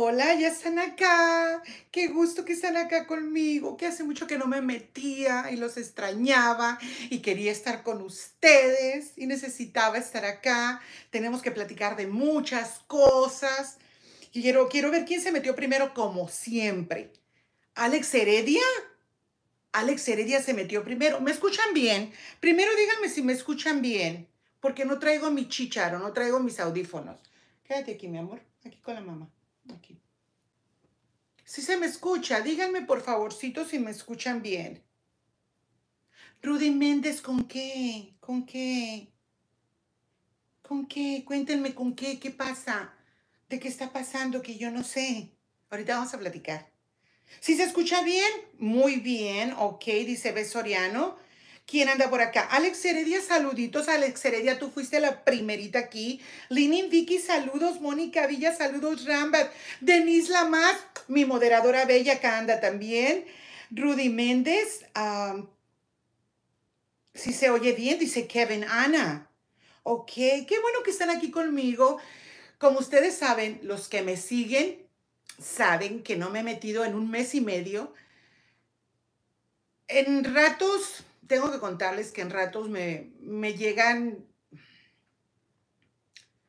Hola, ya están acá. Qué gusto que están acá conmigo, que hace mucho que no me metía y los extrañaba y quería estar con ustedes y necesitaba estar acá. Tenemos que platicar de muchas cosas. Quiero, quiero ver quién se metió primero, como siempre. Alex Heredia. Alex Heredia se metió primero. ¿Me escuchan bien? Primero díganme si me escuchan bien, porque no traigo mi chicharo, no traigo mis audífonos. Quédate aquí, mi amor, aquí con la mamá. Aquí. Si se me escucha, díganme por favorcito si me escuchan bien. Rudy Méndez, ¿con qué? ¿Con qué? ¿Con qué? Cuéntenme con qué, qué pasa, de qué está pasando que yo no sé. Ahorita vamos a platicar. Si se escucha bien, muy bien, ok, dice Besoriano. ¿Quién anda por acá? Alex Heredia, saluditos. Alex Heredia, tú fuiste la primerita aquí. Linin Vicky, saludos. Mónica Villa, saludos. Rambat. Denise más, mi moderadora bella, acá anda también. Rudy Méndez, ah, si se oye bien, dice Kevin Ana. Ok, qué bueno que están aquí conmigo. Como ustedes saben, los que me siguen saben que no me he metido en un mes y medio. En ratos tengo que contarles que en ratos me, llegan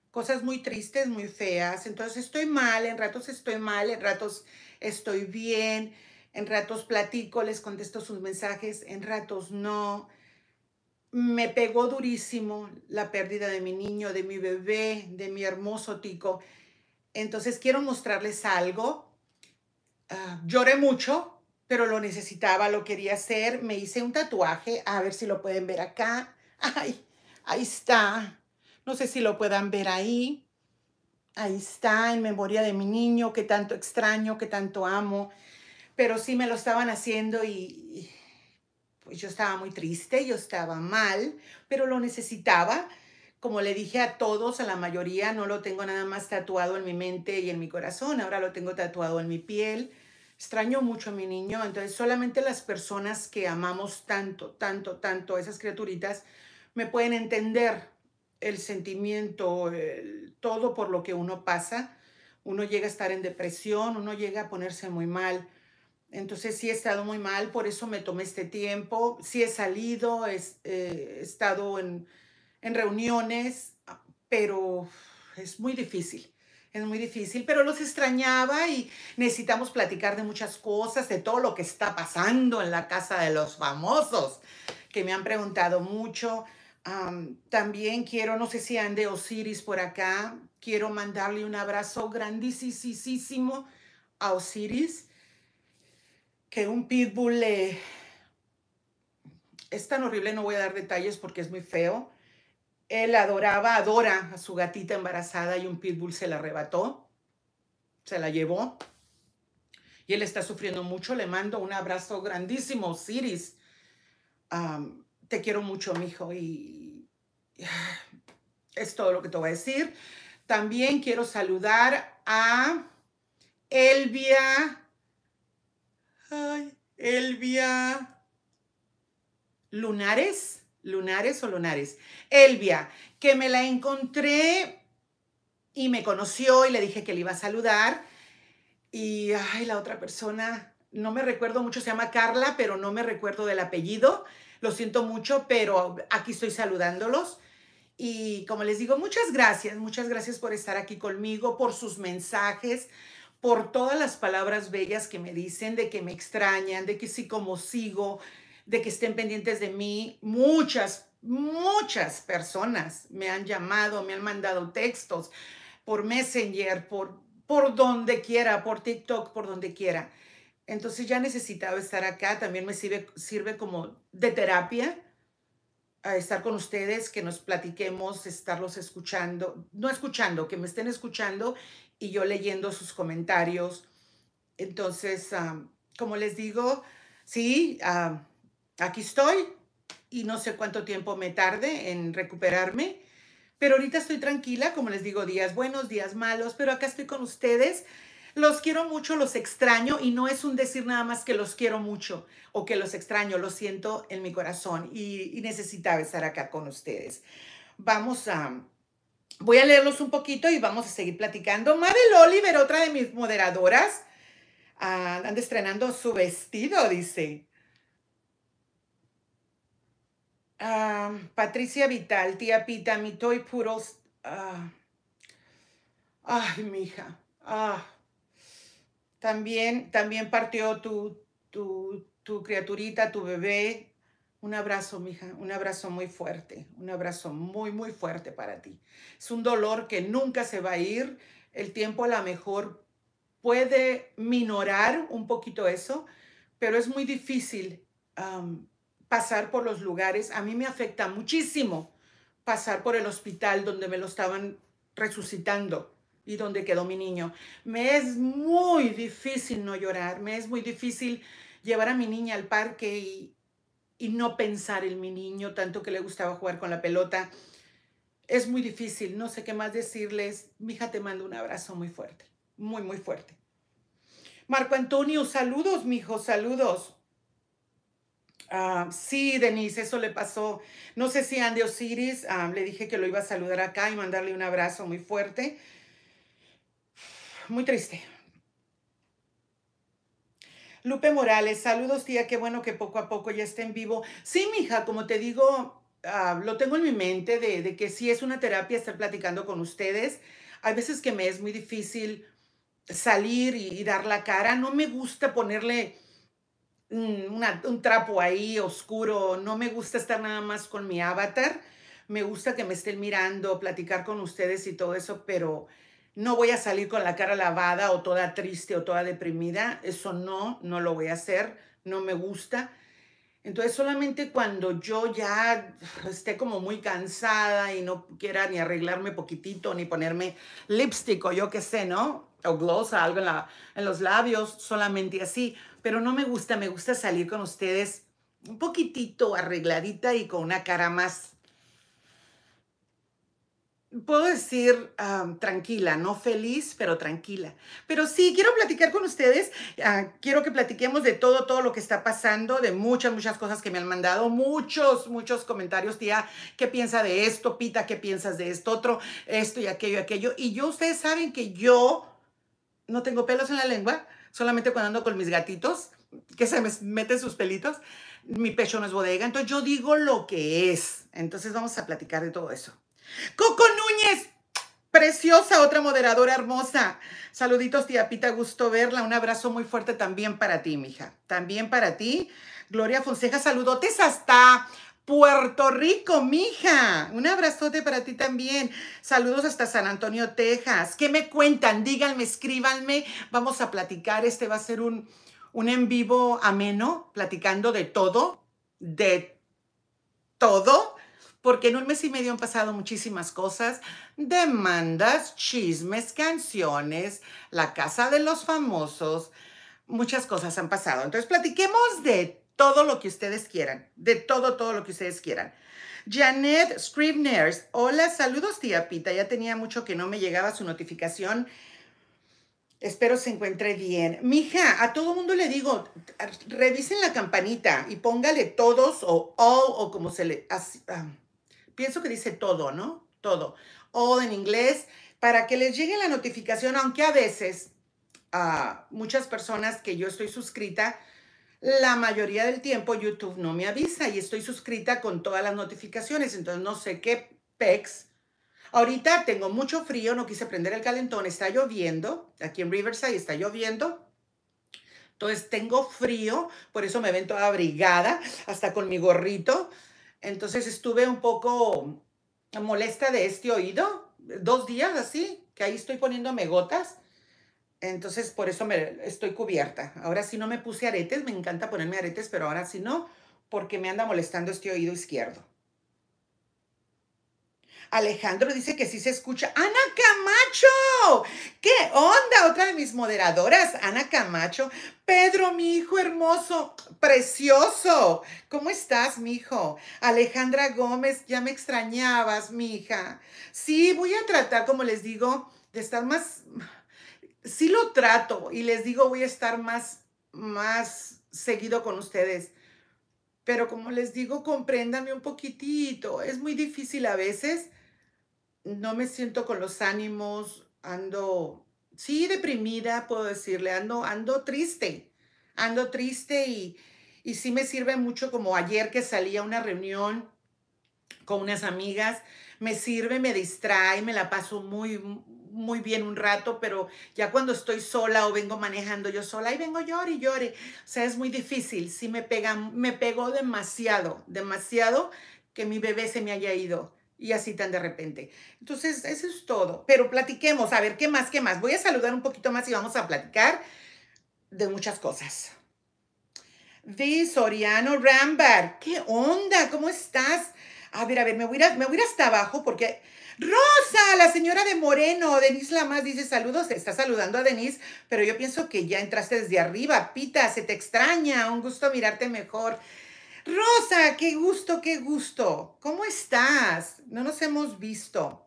cosas muy tristes, muy feas. Entonces estoy mal, en ratos estoy mal, en ratos estoy bien, en ratos platico, les contesto sus mensajes, en ratos no. Me pegó durísimo la pérdida de mi niño, de mi bebé, de mi hermoso tico. Entonces quiero mostrarles algo. Ah, lloré mucho, pero lo necesitaba, lo quería hacer. Me hice un tatuaje, a ver si lo pueden ver acá. Ay, ahí está. No sé si lo puedan ver ahí. Ahí está, en memoria de mi niño, que tanto extraño, que tanto amo. Pero sí me lo estaban haciendo y, pues yo estaba muy triste, yo estaba mal, pero lo necesitaba. Como le dije a todos, a la mayoría, no lo tengo nada más tatuado en mi mente y en mi corazón, ahora lo tengo tatuado en mi piel extraño mucho a mi niño, entonces solamente las personas que amamos tanto, tanto, tanto, esas criaturitas, me pueden entender el sentimiento, todo por lo que uno pasa. Uno llega a estar en depresión, uno llega a ponerse muy mal. Entonces sí he estado muy mal, por eso me tomé este tiempo. Sí he salido, eh, he, estado en, en reuniones, pero es muy difícil es muy difícil, pero los extrañaba y necesitamos platicar de muchas cosas, de todo lo que está pasando en la casa de los famosos, que me han preguntado mucho. también quiero, no sé si ande Osiris por acá, quiero mandarle un abrazo grandísimo a Osiris, que un pitbull Es tan horrible, no voy a dar detalles porque es muy feo, él adoraba, adora a su gatita embarazada y un pitbull se la arrebató, se la llevó. Y él está sufriendo mucho. Le mando un abrazo grandísimo, Ciris. te quiero mucho, mijo. Y es todo lo que te voy a decir. También quiero saludar a Elvia. Elvia Lunares. Lunares o Lunares. Elvia, que me la encontré y me conoció y le dije que le iba a saludar. Y, ay, la otra persona, no me recuerdo mucho, se llama Carla, pero no me recuerdo del apellido. Lo siento mucho, pero aquí estoy saludándolos. Y como les digo, muchas gracias, muchas gracias por estar aquí conmigo, por sus mensajes, por todas las palabras bellas que me dicen, de que me extrañan, de que sí como sigo, de que estén pendientes de mí. Muchas, muchas personas me han llamado, me han mandado textos por Messenger, por, por donde quiera, por TikTok, por donde quiera. Entonces ya necesitaba estar acá, también me sirve, sirve como de terapia estar con ustedes, que nos platiquemos, estarlos escuchando, no escuchando, que me estén escuchando y yo leyendo sus comentarios. Entonces, ah, como les digo, sí, ah, aquí estoy y no sé cuánto tiempo me tarde en recuperarme, pero ahorita estoy tranquila, como les digo, días buenos, días malos, pero acá estoy con ustedes. Los quiero mucho, los extraño y no es un decir nada más que los quiero mucho o que los extraño, lo siento en mi corazón y, necesitaba estar acá con ustedes. Vamos a, voy a leerlos un poquito y vamos a seguir platicando. Mabel Oliver, otra de mis moderadoras, ah, anda estrenando su vestido, dice. Ah, Patricia Vital, tía Pita, mi toy puros, ah. ay, mija, hija. Ah. también, también partió tu, tu, tu criaturita, tu bebé. Un abrazo, mija, un abrazo muy fuerte, un abrazo muy, muy fuerte para ti. Es un dolor que nunca se va a ir. El tiempo a lo mejor puede minorar un poquito eso, pero es muy difícil pasar por los lugares, a mí me afecta muchísimo pasar por el hospital donde me lo estaban resucitando y donde quedó mi niño. Me es muy difícil no llorar, me es muy difícil llevar a mi niña al parque y, no pensar en mi niño, tanto que le gustaba jugar con la pelota. Es muy difícil, no sé qué más decirles. Mi hija te mando un abrazo muy fuerte, muy, muy fuerte. Marco Antonio, saludos, mijo, saludos. Ah, sí, Denise, eso le pasó. No sé si Andy Osiris, ah, le dije que lo iba a saludar acá y mandarle un abrazo muy fuerte. Muy triste. Lupe Morales, saludos tía, qué bueno que poco a poco ya esté en vivo. Sí, mija, como te digo, ah, lo tengo en mi mente de, que sí es una terapia estar platicando con ustedes. Hay veces que me es muy difícil salir y dar la cara. No me gusta ponerle un trapo ahí oscuro. No me gusta estar nada más con mi avatar. Me gusta que me estén mirando, platicar con ustedes y todo eso, pero no voy a salir con la cara lavada o toda triste o toda deprimida. Eso no, no lo voy a hacer. No me gusta. Entonces solamente cuando yo ya esté como muy cansada y no quiera ni arreglarme poquitito, ni ponerme lipstick o yo qué sé, ¿no? O gloss, algo en, en los labios, solamente así pero no me gusta, me gusta salir con ustedes un poquitito arregladita y con una cara más, puedo decir ah, tranquila, no feliz, pero tranquila. Pero sí, quiero platicar con ustedes, ah, quiero que platiquemos de todo, todo lo que está pasando, de muchas, muchas cosas que me han mandado, muchos, muchos comentarios, tía, ¿qué piensa de esto? Pita, ¿qué piensas de esto? Otro, esto y aquello, aquello. Y yo, ustedes saben que yo no tengo pelos en la lengua solamente cuando ando con mis gatitos, que se me meten sus pelitos, mi pecho no es bodega, entonces yo digo lo que es. Entonces vamos a platicar de todo eso. Coco Núñez, preciosa, otra moderadora hermosa. Saluditos, tía Pita, gusto verla. Un abrazo muy fuerte también para ti, mija. También para ti. Gloria Fonseja, saludotes hasta Puerto Rico, mija. Un abrazote para ti también. Saludos hasta San Antonio, Texas. ¿Qué me cuentan? Díganme, escríbanme. Vamos a platicar. Este va a ser un, un en vivo ameno, platicando de todo, de todo, porque en un mes y medio han pasado muchísimas cosas. Demandas, chismes, canciones, la casa de los famosos. Muchas cosas han pasado. Entonces, platiquemos de todo lo que ustedes quieran, de todo, todo lo que ustedes quieran. Janet Scribners, hola, saludos tía Pita, ya tenía mucho que no me llegaba su notificación. Espero se encuentre bien. Mija, a todo mundo le digo, revisen la campanita y póngale todos o all o como se le... Ah, pienso que dice todo, ¿no? Todo. All en inglés, para que les llegue la notificación, aunque a veces a ah, muchas personas que yo estoy suscrita, la mayoría del tiempo YouTube no me avisa y estoy suscrita con todas las notificaciones, entonces no sé qué pex. Ahorita tengo mucho frío, no quise prender el calentón, está lloviendo, aquí en Riverside está lloviendo. Entonces tengo frío, por eso me ven toda abrigada, hasta con mi gorrito. Entonces estuve un poco molesta de este oído, dos días así, que ahí estoy poniéndome gotas entonces, por eso me, estoy cubierta. Ahora sí no me puse aretes, me encanta ponerme aretes, pero ahora sí no, porque me anda molestando este oído izquierdo. Alejandro dice que sí se escucha. ¡Ana Camacho! ¿Qué onda? Otra de mis moderadoras, Ana Camacho. Pedro, mi hijo hermoso, precioso. ¿Cómo estás, mi hijo? Alejandra Gómez, ya me extrañabas, mi hija. Sí, voy a tratar, como les digo, de estar más, sí lo trato y les digo voy a estar más, más seguido con ustedes. Pero como les digo, compréndame un poquitito. Es muy difícil a veces. No me siento con los ánimos. Ando, sí, deprimida, puedo decirle. Ando, ando triste. Ando triste y, y sí me sirve mucho como ayer que salí a una reunión con unas amigas. Me sirve, me distrae, me la paso muy, muy bien un rato, pero ya cuando estoy sola o vengo manejando yo sola, y vengo llore y llore. O sea, es muy difícil. si me pegan, me pegó demasiado, demasiado que mi bebé se me haya ido y así tan de repente. Entonces, eso es todo. Pero platiquemos, a ver, ¿qué más? ¿Qué más? Voy a saludar un poquito más y vamos a platicar de muchas cosas. vi Soriano Rambar, ¿qué onda? ¿Cómo estás? A ver, a ver, me voy a, me voy a ir hasta abajo porque Rosa, la señora de Moreno, Denise Lamas dice saludos, está saludando a Denise, pero yo pienso que ya entraste desde arriba. Pita, se te extraña, un gusto mirarte mejor. Rosa, qué gusto, qué gusto. ¿Cómo estás? No nos hemos visto.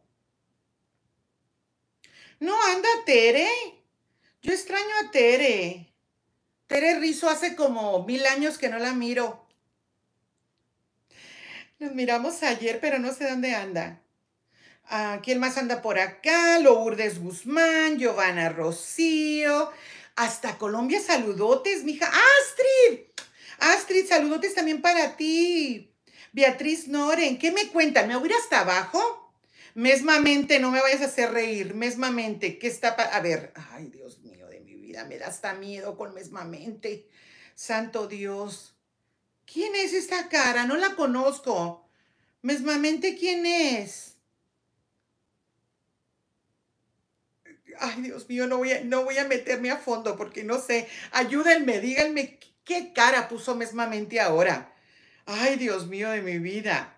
No, anda Tere. Yo extraño a Tere. Tere Rizo hace como mil años que no la miro. Nos miramos ayer, pero no sé dónde anda. ¿Quién más anda por acá? Lourdes Guzmán, Giovanna Rocío. Hasta Colombia, saludotes, mija. ¡Astrid! Astrid, saludotes también para ti. Beatriz Noren, ¿qué me cuentan? ¿Me voy a ir hasta abajo? Mesmamente, no me vayas a hacer reír. Mesmamente, ¿qué está A ver, ay, Dios mío de mi vida, me da hasta miedo con mesmamente. Santo Dios. ¿Quién es esta cara? No la conozco. Mesmamente, ¿quién es? ay Dios mío, no voy a, no voy a meterme a fondo porque no sé, ayúdenme, díganme qué cara puso mesmamente ahora. Ay Dios mío de mi vida.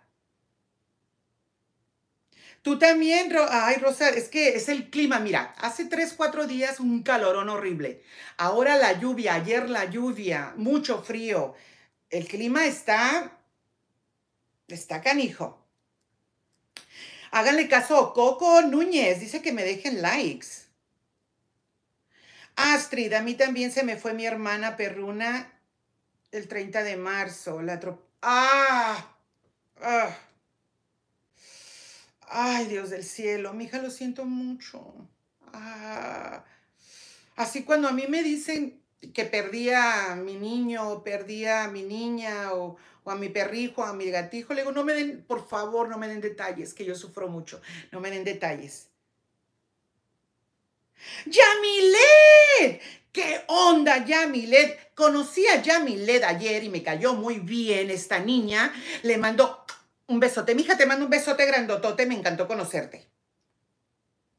Tú también, ay Rosa, es que es el clima, mira, hace tres, cuatro días un calorón horrible, ahora la lluvia, ayer la lluvia, mucho frío, el clima está, está canijo. Háganle caso, a Coco Núñez dice que me dejen likes. Astrid, a mí también se me fue mi hermana perruna el 30 de marzo. La ¡Ah! ¡Ah! ¡Ay, Dios del cielo! Mi hija, lo siento mucho. Ah. Así cuando a mí me dicen que perdía a mi niño, o perdía a mi niña, o, o a mi perrijo, a mi gatijo, le digo, no me den, por favor, no me den detalles, que yo sufro mucho, no me den detalles. Yamilet, ¿Qué onda, Yamilet? Conocí a Yamilet ayer y me cayó muy bien esta niña. Le mando un besote. Mija, te mando un besote grandotote. Me encantó conocerte.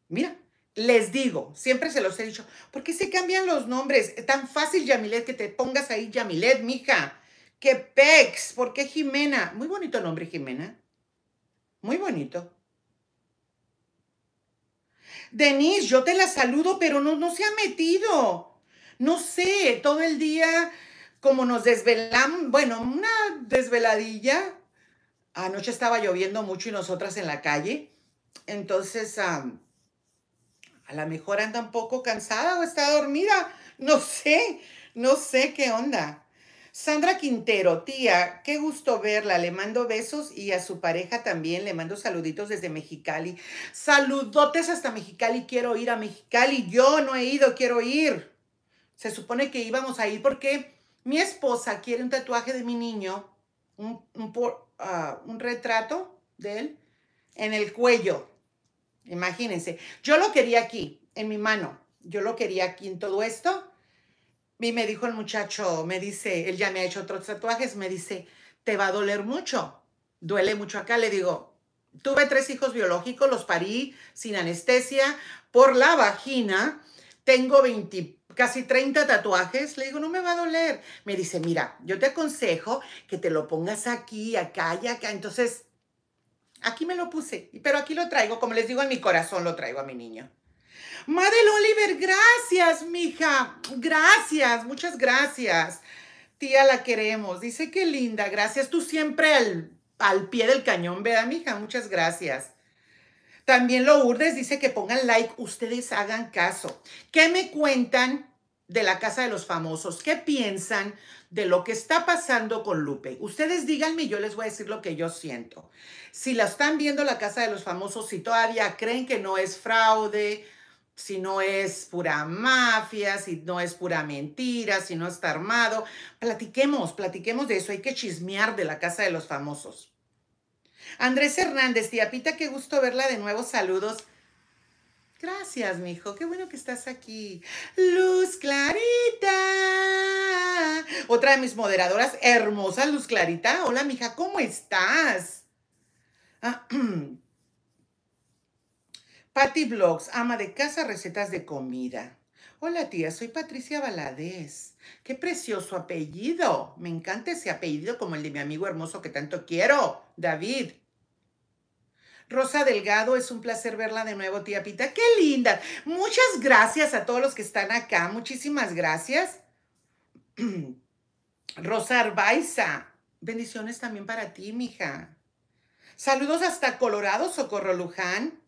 Mira, les digo, siempre se los he dicho, ¿por qué se cambian los nombres? Es tan fácil, Yamilet, que te pongas ahí Yamilet, mija. ¡Qué pex! ¿Por qué Jimena? Muy bonito nombre, Jimena. Muy bonito. Denise, yo te la saludo, pero no, no se ha metido. No sé, todo el día como nos desvelamos, bueno, una desveladilla. Anoche estaba lloviendo mucho y nosotras en la calle. Entonces, a lo mejor anda un poco cansada o está dormida. No sé, no sé qué onda. Sandra Quintero, tía, qué gusto verla. Le mando besos y a su pareja también le mando saluditos desde Mexicali. Saludotes hasta Mexicali. Quiero ir a Mexicali. Yo no he ido, quiero ir. Se supone que íbamos a ir porque mi esposa quiere un tatuaje de mi niño, un, un, por, ah, un retrato de él en el cuello. Imagínense. Yo lo quería aquí, en mi mano. Yo lo quería aquí en todo esto y me dijo el muchacho, me dice, él ya me ha hecho otros tatuajes, me dice, te va a doler mucho, duele mucho acá. Le digo, tuve tres hijos biológicos, los parí sin anestesia, por la vagina, tengo 20, casi 30 tatuajes. Le digo, no me va a doler. Me dice, mira, yo te aconsejo que te lo pongas aquí, acá y acá. Entonces, aquí me lo puse, pero aquí lo traigo, como les digo, en mi corazón lo traigo a mi niño. Madel Oliver, gracias, mija. Gracias, muchas gracias. Tía, la queremos. Dice que linda. Gracias. Tú siempre al, al pie del cañón, ¿verdad, mija? Muchas gracias. También Lourdes dice que pongan like. Ustedes hagan caso. ¿Qué me cuentan de la Casa de los Famosos? ¿Qué piensan de lo que está pasando con Lupe? Ustedes díganme y yo les voy a decir lo que yo siento. Si la están viendo la Casa de los Famosos, si todavía creen que no es fraude, si no es pura mafia, si no es pura mentira, si no está armado. Platiquemos, platiquemos de eso. Hay que chismear de la casa de los famosos. Andrés Hernández, tía Pita, qué gusto verla de nuevo. Saludos. Gracias, mijo. Qué bueno que estás aquí. Luz Clarita. Otra de mis moderadoras, hermosa Luz Clarita. Hola, mija, ¿cómo estás? Ah, Patty Blogs, ama de casa, recetas de comida. Hola tía, soy Patricia Valadez. Qué precioso apellido. Me encanta ese apellido como el de mi amigo hermoso que tanto quiero, David. Rosa Delgado, es un placer verla de nuevo, tía Pita. Qué linda. Muchas gracias a todos los que están acá. Muchísimas gracias. Rosa Arbaiza, bendiciones también para ti, mija. Saludos hasta Colorado, Socorro Luján.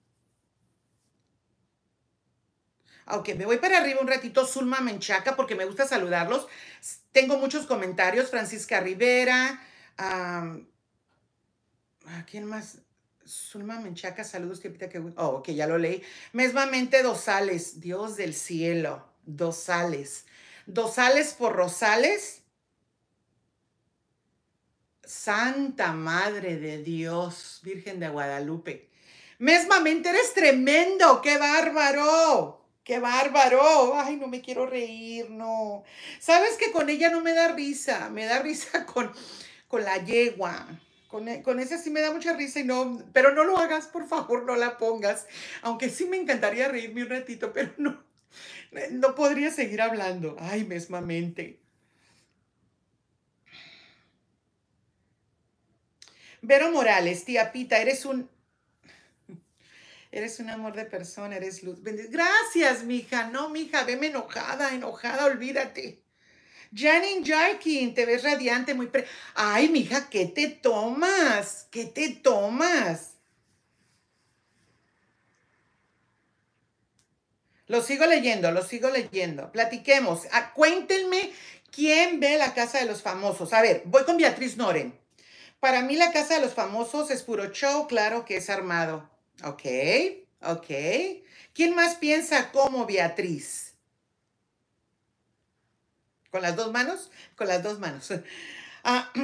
Ok, me voy para arriba un ratito, Zulma Menchaca, porque me gusta saludarlos. Tengo muchos comentarios, Francisca Rivera. ¿a ¿Quién más? Zulma Menchaca, saludos, que... Oh, ok, ya lo leí. Mesmamente Dosales, Dios del cielo, Dosales. Dosales por Rosales. Santa Madre de Dios, Virgen de Guadalupe. Mesmamente eres tremendo, qué bárbaro. ¡Qué bárbaro! Ay, no me quiero reír, no. Sabes que con ella no me da risa, me da risa con, con la yegua. Con, e, con esa sí me da mucha risa y no, pero no lo hagas, por favor, no la pongas. Aunque sí me encantaría reírme un ratito, pero no, no podría seguir hablando. Ay, mesmamente. Vero Morales, tía Pita, eres un Eres un amor de persona, eres luz. Gracias, mija. No, mija, veme enojada, enojada, olvídate. Janine Jarkin, te ves radiante, muy pre. Ay, mija, ¿qué te tomas? ¿Qué te tomas? Lo sigo leyendo, lo sigo leyendo. Platiquemos. Ah, cuéntenme quién ve la casa de los famosos. A ver, voy con Beatriz Noren. Para mí la casa de los famosos es puro show, claro que es armado. Ok, ok. ¿Quién más piensa como Beatriz? ¿Con las dos manos? Con las dos manos. Ah,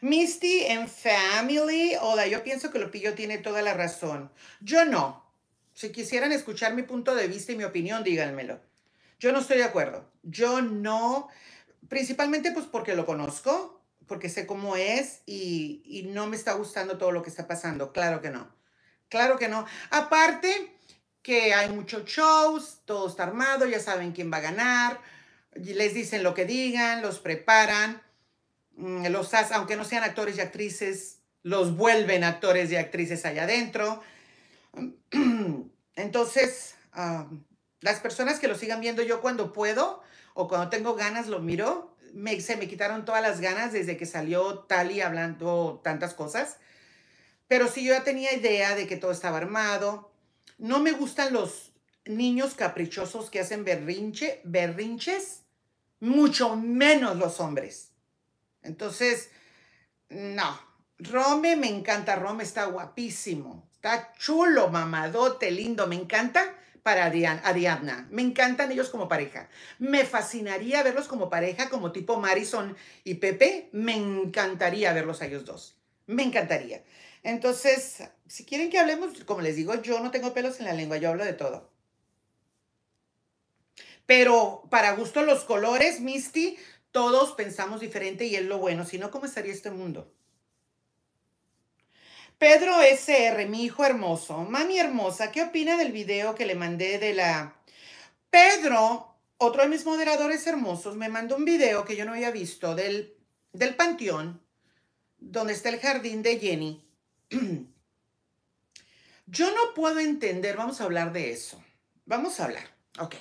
Misty and Family. Hola, yo pienso que Lupillo tiene toda la razón. Yo no. Si quisieran escuchar mi punto de vista y mi opinión, díganmelo. Yo no estoy de acuerdo. Yo no, principalmente pues porque lo conozco, porque sé cómo es y, y no me está gustando todo lo que está pasando. Claro que no. Claro que no. Aparte que hay muchos shows, todo está armado, ya saben quién va a ganar, les dicen lo que digan, los preparan, mm, los aunque no sean actores y actrices, los vuelven actores y actrices allá adentro. Entonces, ah, las personas que lo sigan viendo yo cuando puedo o cuando tengo ganas lo miro, se me quitaron todas las ganas desde que salió Tali hablando tantas cosas. Pero sí, yo ya tenía idea de que todo estaba armado. No me gustan los niños caprichosos que hacen berrinche, berrinches, mucho menos los hombres. Entonces, no. Rome, me encanta. Rome está guapísimo. Está chulo, mamadote, lindo, me encanta para Adriana, Me encantan ellos como pareja. Me fascinaría verlos como pareja, como tipo Marison y Pepe. Me encantaría verlos a ellos dos. Me encantaría. Entonces, si quieren que hablemos, como les digo, yo no tengo pelos en la lengua, yo hablo de todo. Pero para gusto los colores, Misty, todos pensamos diferente y es lo bueno. Si no, ¿cómo estaría este mundo? Pedro SR, mi hijo hermoso. Mami hermosa, ¿qué opina del video que le mandé de la... Pedro, otro de mis moderadores hermosos, me mandó un video que yo no había visto del, del panteón, donde está el jardín de Jenny. Yo no puedo entender, vamos a hablar de eso. Vamos a hablar. Ok.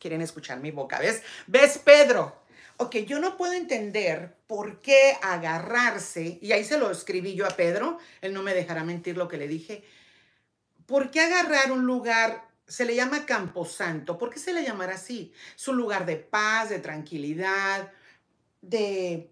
Quieren escuchar mi boca. ¿Ves? ¿Ves, Pedro? ok, yo no puedo entender por qué agarrarse, y ahí se lo escribí yo a Pedro, él no me dejará mentir lo que le dije, ¿por qué agarrar un lugar, se le llama Camposanto, ¿por qué se le llamará así? Es un lugar de paz, de tranquilidad, de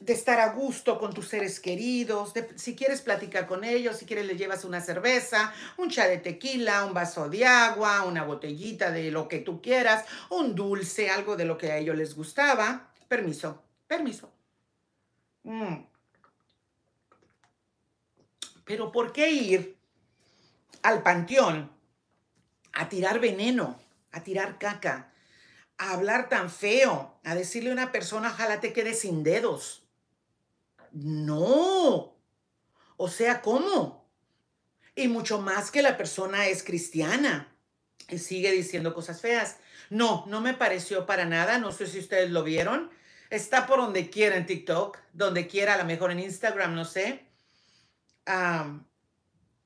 de estar a gusto con tus seres queridos, si quieres platicar con ellos, si quieres le llevas una cerveza, un chá de tequila, un vaso de agua, una botellita de lo que tú quieras, un dulce, algo de lo que a ellos les gustaba. Permiso, permiso. Mm. Pero ¿por qué ir al panteón a tirar veneno, a tirar caca, a hablar tan feo, a decirle a una persona, ojalá te quedes sin dedos. No. O sea, ¿cómo? Y mucho más que la persona es cristiana y sigue diciendo cosas feas. No, no me pareció para nada. No sé si ustedes lo vieron. Está por donde quiera en TikTok, donde quiera, a lo mejor en Instagram, no sé. Ah,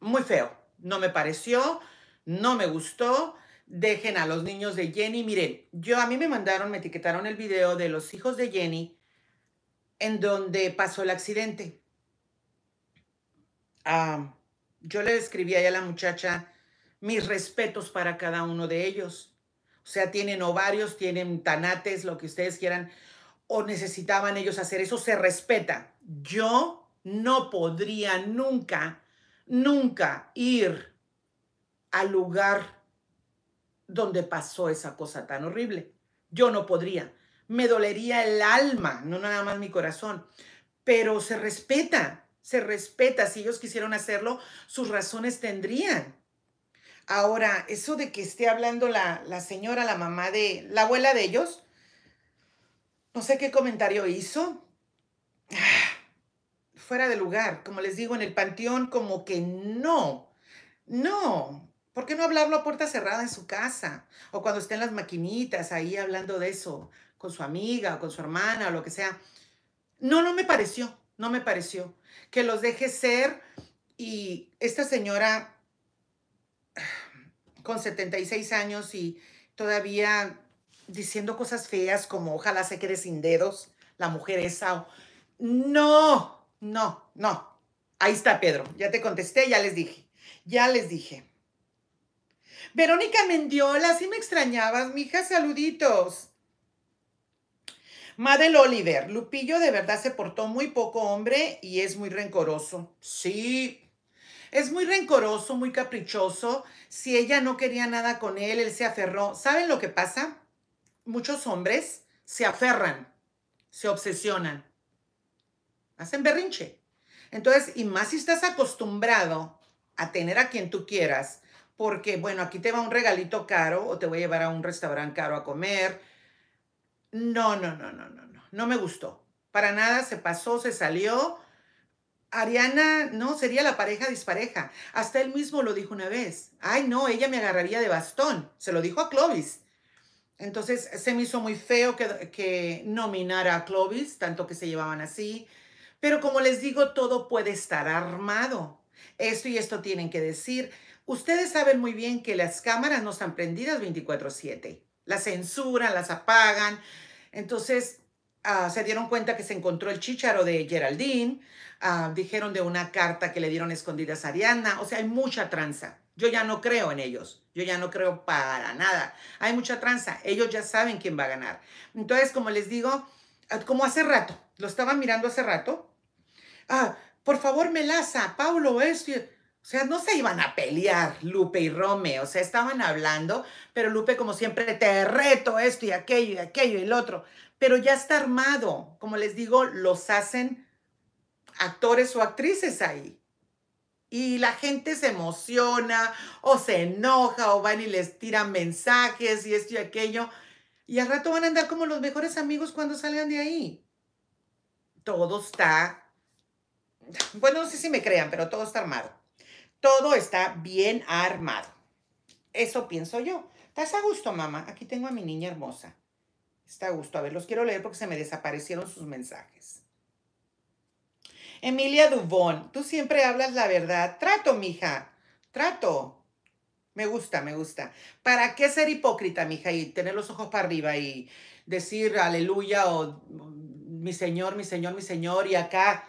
muy feo. No me pareció, no me gustó. Dejen a los niños de Jenny. Miren, yo a mí me mandaron, me etiquetaron el video de los hijos de Jenny en donde pasó el accidente. Ah, yo le describí ahí a la muchacha mis respetos para cada uno de ellos. O sea, tienen ovarios, tienen tanates, lo que ustedes quieran, o necesitaban ellos hacer eso, se respeta. Yo no podría nunca, nunca ir al lugar donde pasó esa cosa tan horrible. Yo no podría me dolería el alma, no nada más mi corazón, pero se respeta, se respeta. Si ellos quisieron hacerlo, sus razones tendrían. Ahora, eso de que esté hablando la, señora, la mamá de, la abuela de ellos, no sé qué comentario hizo. Ah, fuera de lugar, como les digo, en el panteón como que no, no, ¿Por qué no hablarlo a puerta cerrada en su casa? O cuando estén las maquinitas ahí hablando de eso con su amiga o con su hermana o lo que sea. No, no me pareció, no me pareció. Que los deje ser y esta señora con 76 años y todavía diciendo cosas feas como ojalá se quede sin dedos la mujer esa. O, no, no, no. Ahí está Pedro, ya te contesté, ya les dije, ya les dije. Verónica Mendiola, sí me extrañabas, mija, saluditos. Madel Oliver, Lupillo de verdad se portó muy poco hombre y es muy rencoroso. Sí, es muy rencoroso, muy caprichoso. Si ella no quería nada con él, él se aferró. ¿Saben lo que pasa? Muchos hombres se aferran, se obsesionan, hacen berrinche. Entonces, y más si estás acostumbrado a tener a quien tú quieras, porque, bueno, aquí te va un regalito caro o te voy a llevar a un restaurante caro a comer no, no, no, no, no, no. No me gustó. Para nada se pasó, se salió. Ariana no sería la pareja dispareja. Hasta él mismo lo dijo una vez. Ay, no, ella me agarraría de bastón. Se lo dijo a Clovis. Entonces se me hizo muy feo que, que nominara a Clovis, tanto que se llevaban así. Pero como les digo, todo puede estar armado. Esto y esto tienen que decir. Ustedes saben muy bien que las cámaras no están prendidas 24/7. Las censuran, las apagan. Entonces ah, se dieron cuenta que se encontró el chícharo de Geraldine. Ah, dijeron de una carta que le dieron escondidas a Ariana. O sea, hay mucha tranza. Yo ya no creo en ellos. Yo ya no creo para nada. Hay mucha tranza. Ellos ya saben quién va a ganar. Entonces, como les digo, ah, como hace rato, lo estaban mirando hace rato. por favor, Melaza, Pablo, esto. O sea, no se iban a pelear Lupe y Romeo. o sea, estaban hablando, pero Lupe como siempre te reto esto y aquello y aquello y el otro, pero ya está armado, como les digo, los hacen actores o actrices ahí. Y la gente se emociona o se enoja o van y les tiran mensajes y esto y aquello. Y al rato van a andar como los mejores amigos cuando salgan de ahí. Todo está, bueno, no sé si me crean, pero todo está armado todo está bien armado. Eso pienso yo. ¿Estás a gusto, mamá? Aquí tengo a mi niña hermosa. Está a gusto. A ver, los quiero leer porque se me desaparecieron sus mensajes. Emilia Dubón, tú siempre hablas la verdad. Trato, mija. Trato. Me gusta, me gusta. ¿Para qué ser hipócrita, mija, y tener los ojos para arriba y decir aleluya o mm, mi señor, mi señor, mi señor y acá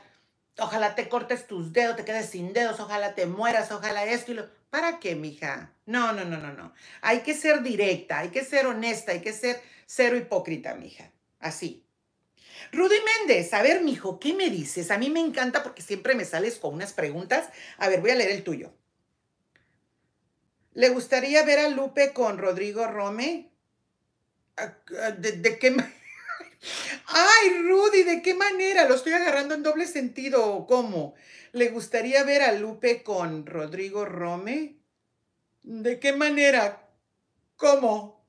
Ojalá te cortes tus dedos, te quedes sin dedos, ojalá te mueras, ojalá esto y lo. ¿Para qué, mija? No, no, no, no, no. Hay que ser directa, hay que ser honesta, hay que ser cero hipócrita, mija. Así. Rudy Méndez, a ver, mijo, ¿qué me dices? A mí me encanta porque siempre me sales con unas preguntas. A ver, voy a leer el tuyo. ¿Le gustaría ver a Lupe con Rodrigo Rome? ¿De, qué manera? Ay, Rudy, ¿de qué manera? Lo estoy agarrando en doble sentido cómo. ¿Le gustaría ver a Lupe con Rodrigo Rome? ¿De qué manera? ¿Cómo?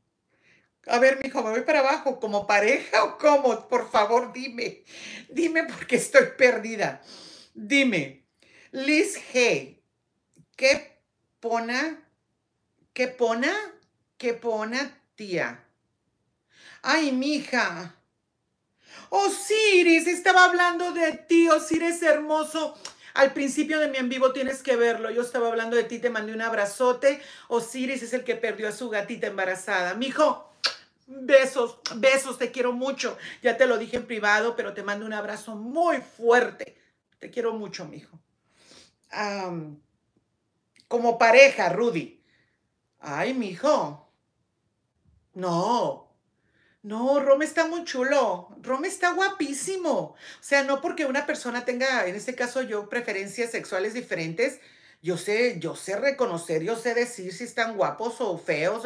A ver, mijo, me voy para abajo, ¿como pareja o cómo? Por favor, dime. Dime porque estoy perdida. Dime. Liz G. ¿Qué pona? ¿Qué pona? ¿Qué pona, tía? Ay, mija. Osiris, estaba hablando de ti, Osiris hermoso. Al principio de mi en vivo tienes que verlo. Yo estaba hablando de ti, te mandé un abrazote. Osiris es el que perdió a su gatita embarazada. Mijo, besos, besos, te quiero mucho. Ya te lo dije en privado, pero te mando un abrazo muy fuerte. Te quiero mucho, mijo. como pareja, Rudy. Ay, mijo. No, no, Rome está muy chulo. Rome está guapísimo. O sea, no porque una persona tenga, en este caso yo, preferencias sexuales diferentes. Yo sé, yo sé reconocer, yo sé decir si están guapos o feos.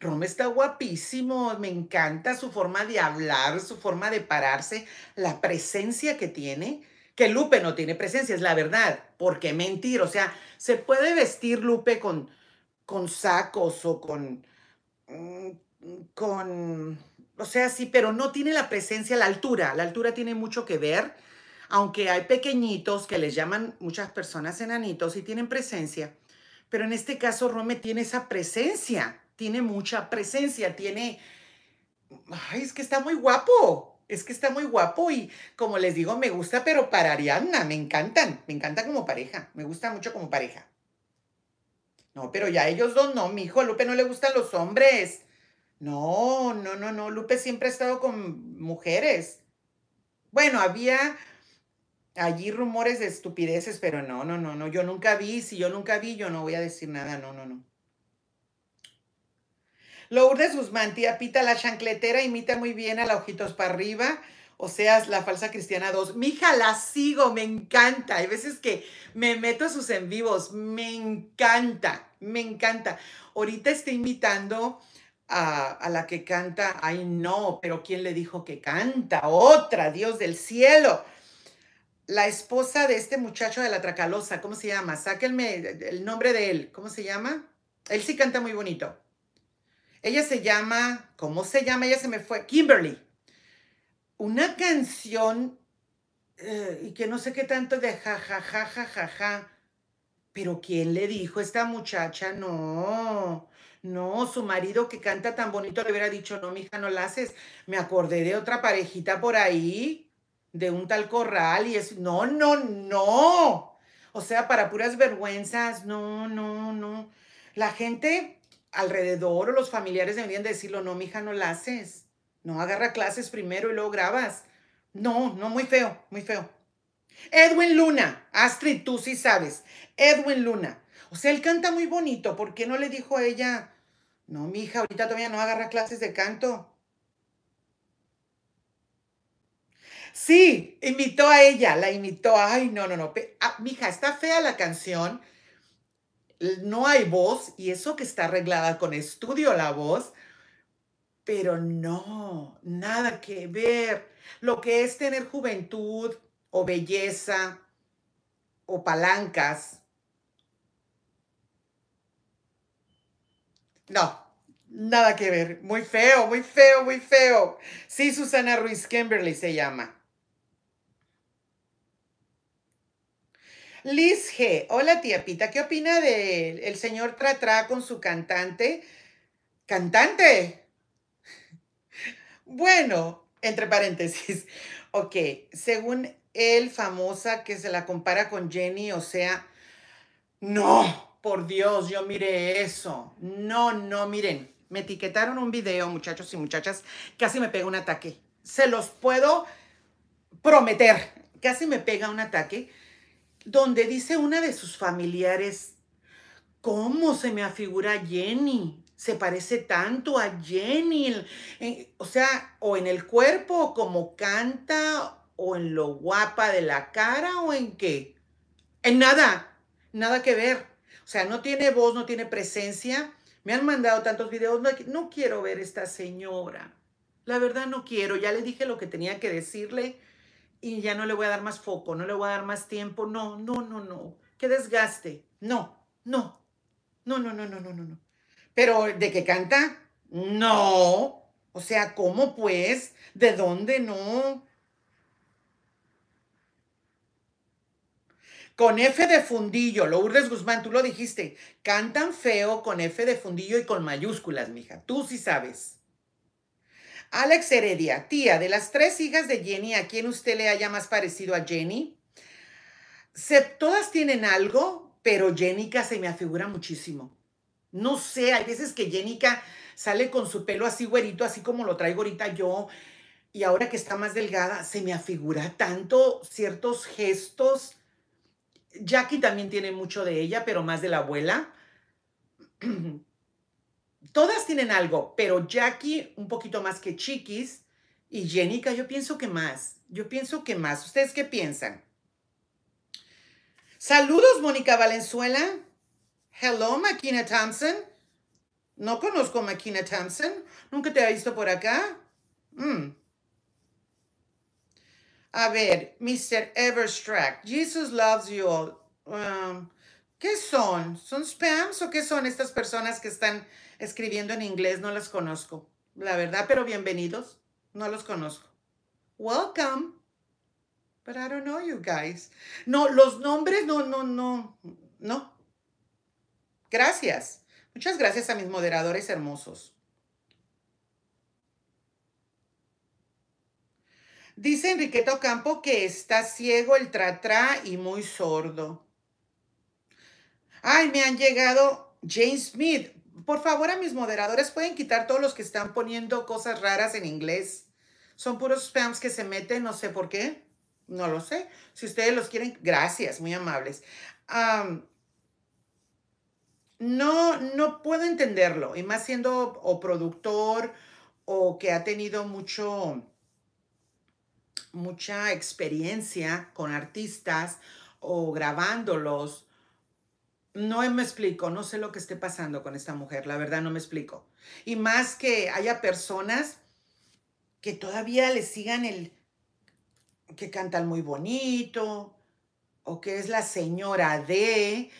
Rome está guapísimo. Me encanta su forma de hablar, su forma de pararse, la presencia que tiene. Que Lupe no tiene presencia, es la verdad. ¿Por qué mentir? O sea, se puede vestir Lupe con, con sacos o con... Mm, con o sea, sí, pero no tiene la presencia, la altura. La altura tiene mucho que ver, aunque hay pequeñitos que les llaman muchas personas enanitos y tienen presencia. Pero en este caso, Rome tiene esa presencia, tiene mucha presencia, tiene... Ay, es que está muy guapo. Es que está muy guapo y como les digo, me gusta, pero para Arianna me encantan, me encanta como pareja, me gusta mucho como pareja. No, pero ya ellos dos no, mi hijo, Lupe no le gustan los hombres. No, no, no, no. Lupe siempre ha estado con mujeres. Bueno, había allí rumores de estupideces, pero no, no, no, no. Yo nunca vi, si yo nunca vi, yo no voy a decir nada, no, no, no. Lourdes Guzmán, tía Pita, la chancletera imita muy bien a la Ojitos para Arriba, o sea, la falsa cristiana 2. Mija, la sigo, me encanta. Hay veces que me meto a sus en vivos, me encanta, me encanta. Ahorita está imitando a, la que canta, ay no, pero ¿quién le dijo que canta? Otra, Dios del cielo. La esposa de este muchacho de la Tracalosa, ¿cómo se llama? Sáquenme el nombre de él, ¿cómo se llama? Él sí canta muy bonito. Ella se llama, ¿cómo se llama? Ella se me fue, Kimberly. Una canción eh, y que no sé qué tanto de ja, ja, ja, Pero ¿quién le dijo esta muchacha? No. No, su marido que canta tan bonito le hubiera dicho, no, mija, no la haces. Me acordé de otra parejita por ahí, de un tal corral, y es, no, no, no. O sea, para puras vergüenzas, no, no, no. La gente alrededor o los familiares deberían decirlo, no, mija, no la haces. No, agarra clases primero y luego grabas. No, no, muy feo, muy feo. Edwin Luna, Astrid, tú sí sabes. Edwin Luna. O sea, él canta muy bonito. ¿Por qué no le dijo a ella, no, mi hija, ahorita todavía no agarra clases de canto. Sí, imitó a ella, la imitó. Ay, no, no, no. Ah, mija, está fea la canción. No hay voz y eso que está arreglada con estudio la voz. Pero no, nada que ver. Lo que es tener juventud o belleza o palancas No, nada que ver. Muy feo, muy feo, muy feo. Sí, Susana Ruiz Kimberly se llama. Liz G. Hola, tía Pita. ¿Qué opina del el señor Tratra con su cantante? ¿Cantante? Bueno, entre paréntesis. Ok, según él, famosa que se la compara con Jenny, o sea, no, por Dios, yo miré eso. No, no, miren, me etiquetaron un video, muchachos y muchachas, casi me pega un ataque. Se los puedo prometer, casi me pega un ataque, donde dice una de sus familiares, ¿cómo se me afigura Jenny? Se parece tanto a Jenny, eh, o sea, o en el cuerpo, o como canta, o en lo guapa de la cara, o en qué. En nada, nada que ver. O sea, no tiene voz, no tiene presencia. Me han mandado tantos videos, no, quiero ver esta señora. La verdad no quiero, ya le dije lo que tenía que decirle y ya no le voy a dar más foco, no le voy a dar más tiempo. No, no, no, no. Qué desgaste. No, no. No, no, no, no, no, no, Pero de qué canta, no. O sea, ¿cómo pues? ¿De dónde no? Con F de fundillo, Lourdes Guzmán, tú lo dijiste. Cantan feo con F de fundillo y con mayúsculas, mija. Tú sí sabes. Alex Heredia, tía, de las tres hijas de Jenny, ¿a quién usted le haya más parecido a Jenny? Se, todas tienen algo, pero Jenica se me afigura muchísimo. No sé, hay veces que Jenica sale con su pelo así güerito, así como lo traigo ahorita yo, y ahora que está más delgada, se me afigura tanto ciertos gestos, Jackie también tiene mucho de ella, pero más de la abuela. Todas tienen algo, pero Jackie un poquito más que Chiquis y Jenica, yo pienso que más. Yo pienso que más. ¿Ustedes qué piensan? Saludos, Mónica Valenzuela. Hello, Makina Thompson. No conozco a Makina Thompson. Nunca te he visto por acá. Mm. A ver, Mr. Everstrack, Jesus loves you all. Um, ¿Qué son? ¿Son spams o qué son estas personas que están escribiendo en inglés? No las conozco, la verdad, pero bienvenidos. No los conozco. Welcome. But I don't know you guys. No, los nombres, no, no, no, no. Gracias. Muchas gracias a mis moderadores hermosos. Dice Enriqueta Ocampo que está ciego el tratrá y muy sordo. Ay, me han llegado James Smith. Por favor, a mis moderadores pueden quitar todos los que están poniendo cosas raras en inglés. Son puros spams que se meten, no sé por qué. No lo sé. Si ustedes los quieren, gracias, muy amables. no, no puedo entenderlo. Y más siendo o productor o que ha tenido mucho mucha experiencia con artistas o grabándolos. No me explico, no sé lo que esté pasando con esta mujer, la verdad no me explico. Y más que haya personas que todavía le sigan el que cantan muy bonito, o que es la señora de,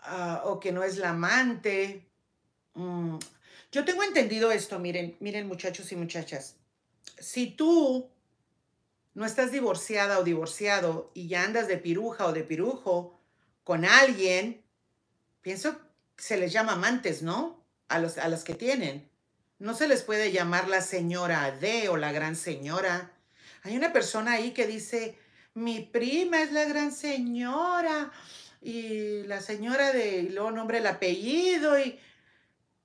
ah, o que no es la amante. Mm. Yo tengo entendido esto, miren, miren muchachos y muchachas. Si tú no estás divorciada o divorciado y ya andas de piruja o de pirujo con alguien, pienso que se les llama amantes, ¿no? A, los, a las que tienen. No se les puede llamar la señora D o la gran señora. Hay una persona ahí que dice, mi prima es la gran señora y la señora de, luego nombre el apellido y,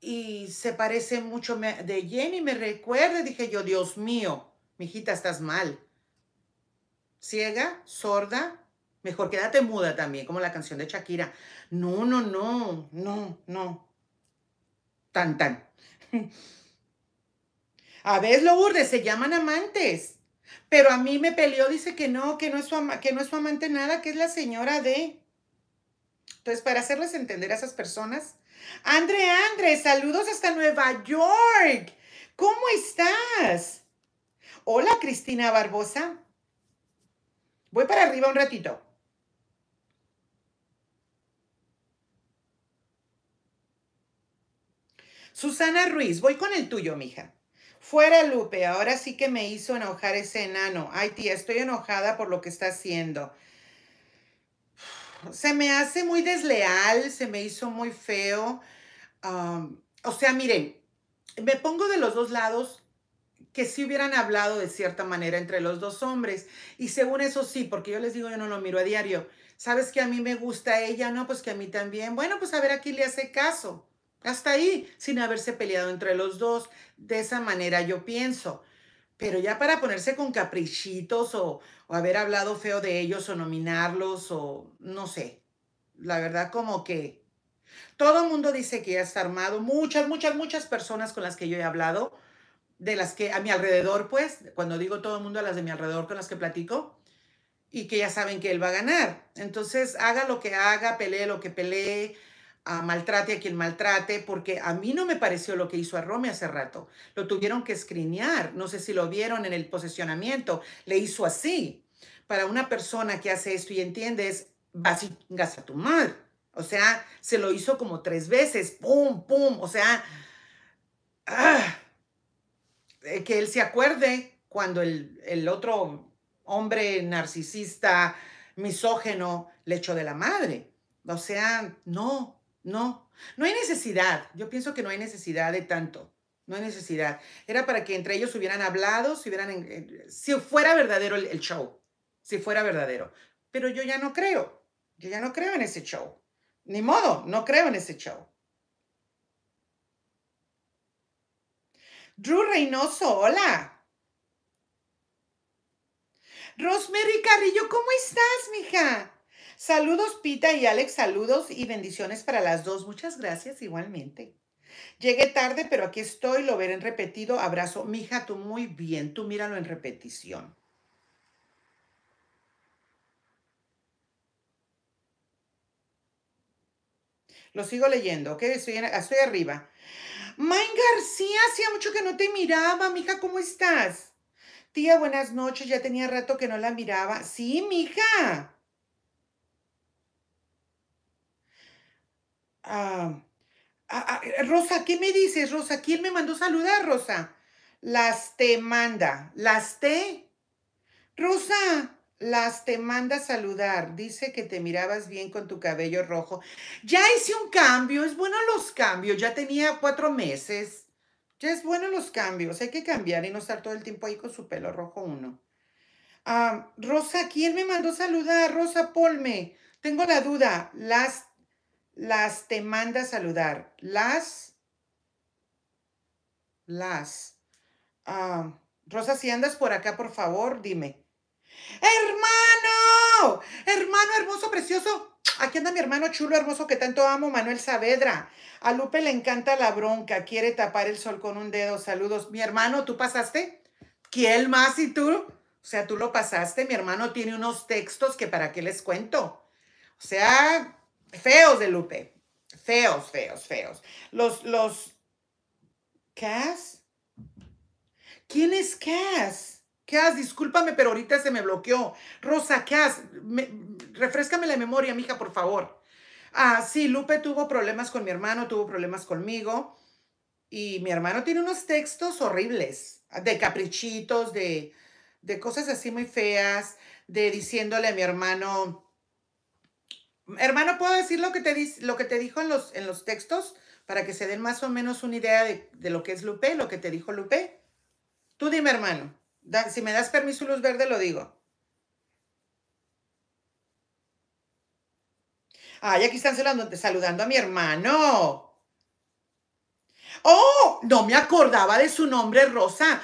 y se parece mucho de Jenny, me recuerda, dije yo, Dios mío, mi hijita, estás mal ciega, sorda, mejor quédate muda también, como la canción de Shakira. No, no, no, no, no. Tan, tan. A veces lo se llaman amantes. Pero a mí me peleó, dice que no, que no es su, que no es su amante nada, que es la señora de. Entonces, para hacerles entender a esas personas, André, André, saludos hasta Nueva York. ¿Cómo estás? Hola, Cristina Barbosa. Voy para arriba un ratito. Susana Ruiz, voy con el tuyo, mija. Fuera, Lupe, ahora sí que me hizo enojar ese enano. Ay, tía, estoy enojada por lo que está haciendo. Se me hace muy desleal, se me hizo muy feo. Ah, o sea, miren, me pongo de los dos lados que sí hubieran hablado de cierta manera entre los dos hombres. Y según eso sí, porque yo les digo, yo no lo miro a diario. ¿Sabes que a mí me gusta ella? No, pues que a mí también. Bueno, pues a ver, aquí le hace caso. Hasta ahí, sin haberse peleado entre los dos. De esa manera yo pienso. Pero ya para ponerse con caprichitos o, o haber hablado feo de ellos o nominarlos o no sé. La verdad como que todo el mundo dice que ya está armado. Muchas, muchas, muchas personas con las que yo he hablado de las que a mi alrededor, pues, cuando digo todo el mundo, a las de mi alrededor con las que platico, y que ya saben que él va a ganar. Entonces, haga lo que haga, pelee lo que pelee, a ah, maltrate a quien maltrate, porque a mí no me pareció lo que hizo a Rome hace rato. Lo tuvieron que escrinear, no sé si lo vieron en el posesionamiento, le hizo así. Para una persona que hace esto y entiende es, vas a tu madre. O sea, se lo hizo como tres veces, pum, pum, o sea, ah. Eh, que él se acuerde cuando el, otro hombre narcisista, misógeno, le echó de la madre. O sea, no, no. No hay necesidad. Yo pienso que no hay necesidad de tanto. No hay necesidad. Era para que entre ellos hubieran hablado, si, hubieran, eh, si fuera verdadero el show, si fuera verdadero. Pero yo ya no creo. Yo ya no creo en ese show. Ni modo, no creo en ese show. Drew Reynoso, hola. Rosemary Carrillo, ¿cómo estás, mija? Saludos, Pita y Alex, saludos y bendiciones para las dos. Muchas gracias igualmente. Llegué tarde, pero aquí estoy, lo veré en repetido. Abrazo. Mija, tú muy bien, tú míralo en repetición. Lo sigo leyendo, ¿ok? Estoy, estoy arriba. Main García, hacía mucho que no te miraba, mija, ¿cómo estás? Tía, buenas noches, ya tenía rato que no la miraba. Sí, mija. Ah, ah, ah, Rosa, ¿qué me dices, Rosa? ¿Quién me mandó saludar, Rosa? Las te manda, las te. Rosa, las te manda saludar. Dice que te mirabas bien con tu cabello rojo. Ya hice un cambio. Es bueno los cambios. Ya tenía cuatro meses. Ya es bueno los cambios. Hay que cambiar y no estar todo el tiempo ahí con su pelo rojo uno. Rosa, ¿quién me mandó saludar? Rosa Polme. Tengo la duda. Las, las te manda saludar. Las. Las. Rosa, si andas por acá, por favor, dime. Hermano, hermano hermoso, precioso. Aquí anda mi hermano chulo, hermoso, que tanto amo, Manuel Saavedra. A Lupe le encanta la bronca, quiere tapar el sol con un dedo. Saludos. Mi hermano, ¿tú pasaste? ¿Quién más y tú? O sea, tú lo pasaste. Mi hermano tiene unos textos que para qué les cuento. O sea, feos de Lupe. Feos, feos, feos. Los, los... ¿Cass? ¿Quién es Cass? ¿Qué haces? discúlpame, pero ahorita se me bloqueó. Rosa, ¿qué me, refrescame la memoria, mija, por favor. Ah, sí, Lupe tuvo problemas con mi hermano, tuvo problemas conmigo. Y mi hermano tiene unos textos horribles, de caprichitos, de, de cosas así muy feas, de diciéndole a mi hermano, hermano, ¿puedo decir lo que te, lo que te dijo en los, en los textos? Para que se den más o menos una idea de, de lo que es Lupe, lo que te dijo Lupe. Tú dime, hermano si me das permiso, luz verde, lo digo. Ay, aquí están saludando, saludando a mi hermano. Oh, no me acordaba de su nombre, Rosa.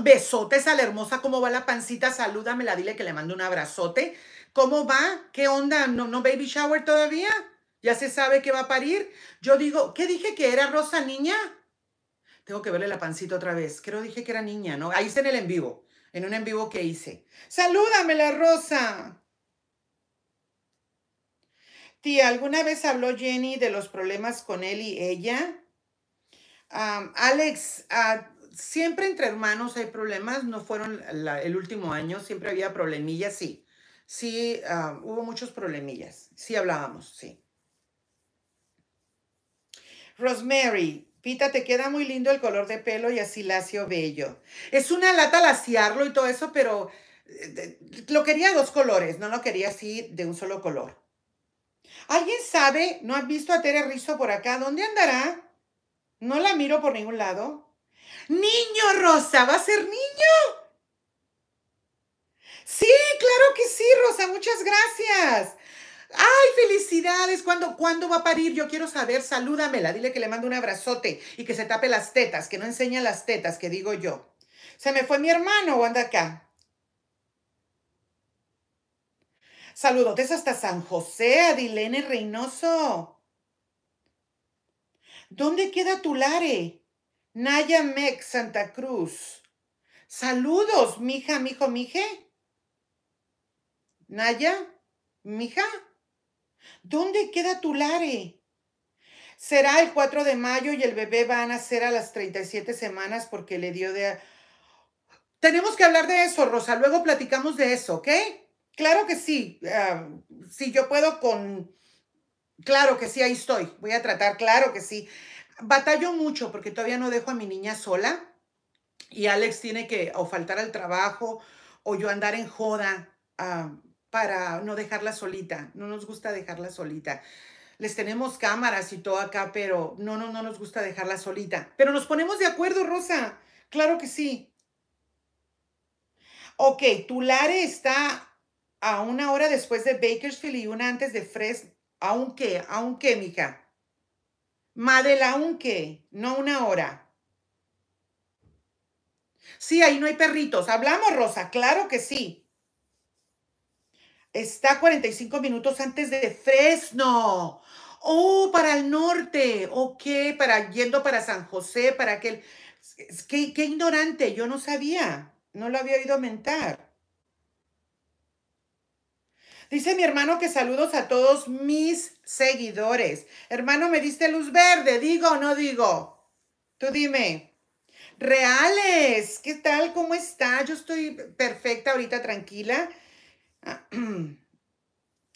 Besotes a la hermosa, ¿cómo va la pancita? la dile que le mando un abrazote. ¿Cómo va? ¿Qué onda? ¿No, no baby shower todavía? ¿Ya se sabe que va a parir? Yo digo, ¿qué dije que era Rosa niña? Tengo que verle la pancita otra vez. Creo dije que era niña, ¿no? Ahí está en el en vivo en un en vivo que hice. Salúdame la Rosa. Tía, ¿alguna vez habló Jenny de los problemas con él y ella? Alex, ah, siempre entre hermanos hay problemas, no fueron el último año, siempre había problemillas, sí. Sí, hubo muchos problemillas, sí hablábamos, sí. Rosemary, Pita, te queda muy lindo el color de pelo y así lacio bello. Es una lata laciarlo y todo eso, pero eh, lo quería dos colores, no lo quería así de un solo color. ¿Alguien sabe? ¿No han visto a Tere Rizo por acá? ¿Dónde andará? No la miro por ningún lado. ¡Niño, Rosa! ¿Va a ser niño? Sí, claro que sí, Rosa. Muchas gracias. ¡Ay, felicidades! ¿Cuándo, va a parir? Yo quiero saber, salúdamela, dile que le mando un abrazote y que se tape las tetas, que no enseña las tetas, que digo yo. ¿Se me fue mi hermano o anda acá? Saludotes hasta San José, Adilene Reynoso. ¿Dónde queda Lare? Naya Mex Santa Cruz. Saludos, mija, mijo, mije. Naya, mija. ¿Dónde queda tu lare? Será el 4 de mayo y el bebé va a nacer a las 37 semanas porque le dio de... Tenemos que hablar de eso, Rosa. Luego platicamos de eso, ¿ok? Claro que sí. Ah, si yo puedo con... Claro que sí, ahí estoy. Voy a tratar, claro que sí. Batallo mucho porque todavía no dejo a mi niña sola y Alex tiene que o faltar al trabajo o yo andar en joda ah, para no dejarla solita, no nos gusta dejarla solita. Les tenemos cámaras y todo acá, pero no, no, no nos gusta dejarla solita. Pero nos ponemos de acuerdo, Rosa. Claro que sí. Ok, Tulare está a una hora después de Bakersfield y una antes de Fresno. Aunque, aunque, mija. Madela, qué? no una hora. Sí, ahí no hay perritos. Hablamos, Rosa, claro que sí. Está 45 minutos antes de Fresno. Oh, para el norte. Ok, para yendo para San José, para aquel. Qué, qué ignorante, yo no sabía. No lo había oído mentar. Dice mi hermano que saludos a todos mis seguidores. Hermano, me diste luz verde, digo o no digo. Tú dime. Reales, ¿qué tal? ¿Cómo está? Yo estoy perfecta ahorita, tranquila.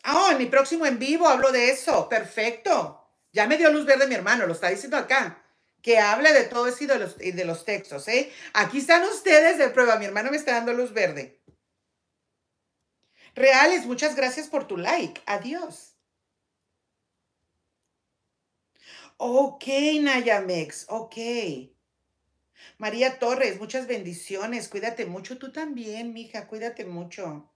Ah, oh, en mi próximo en vivo hablo de eso. Perfecto. Ya me dio luz verde mi hermano, lo está diciendo acá. Que hable de todo eso y de los, textos. ¿eh? Aquí están ustedes de prueba. Mi hermano me está dando luz verde. Reales, muchas gracias por tu like. Adiós. Ok, Nayamex. Ok. María Torres, muchas bendiciones. Cuídate mucho. Tú también, mija. Cuídate mucho.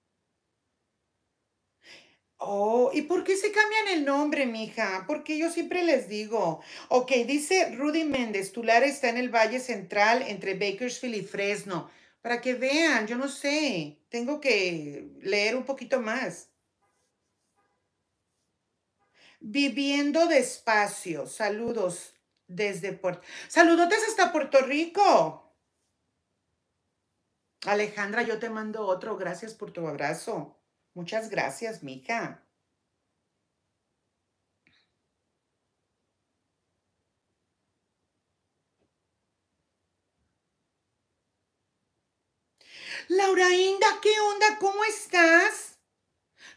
Oh, ¿y por qué se cambian el nombre, mija? Porque yo siempre les digo. Ok, dice Rudy Méndez, Tular está en el Valle Central entre Bakersfield y Fresno. Para que vean, yo no sé, tengo que leer un poquito más. Viviendo despacio, saludos desde Puerto. Saludotes hasta Puerto Rico. Alejandra, yo te mando otro. Gracias por tu abrazo. Muchas gracias, mija. Laura Inda, ¿qué onda? ¿Cómo estás?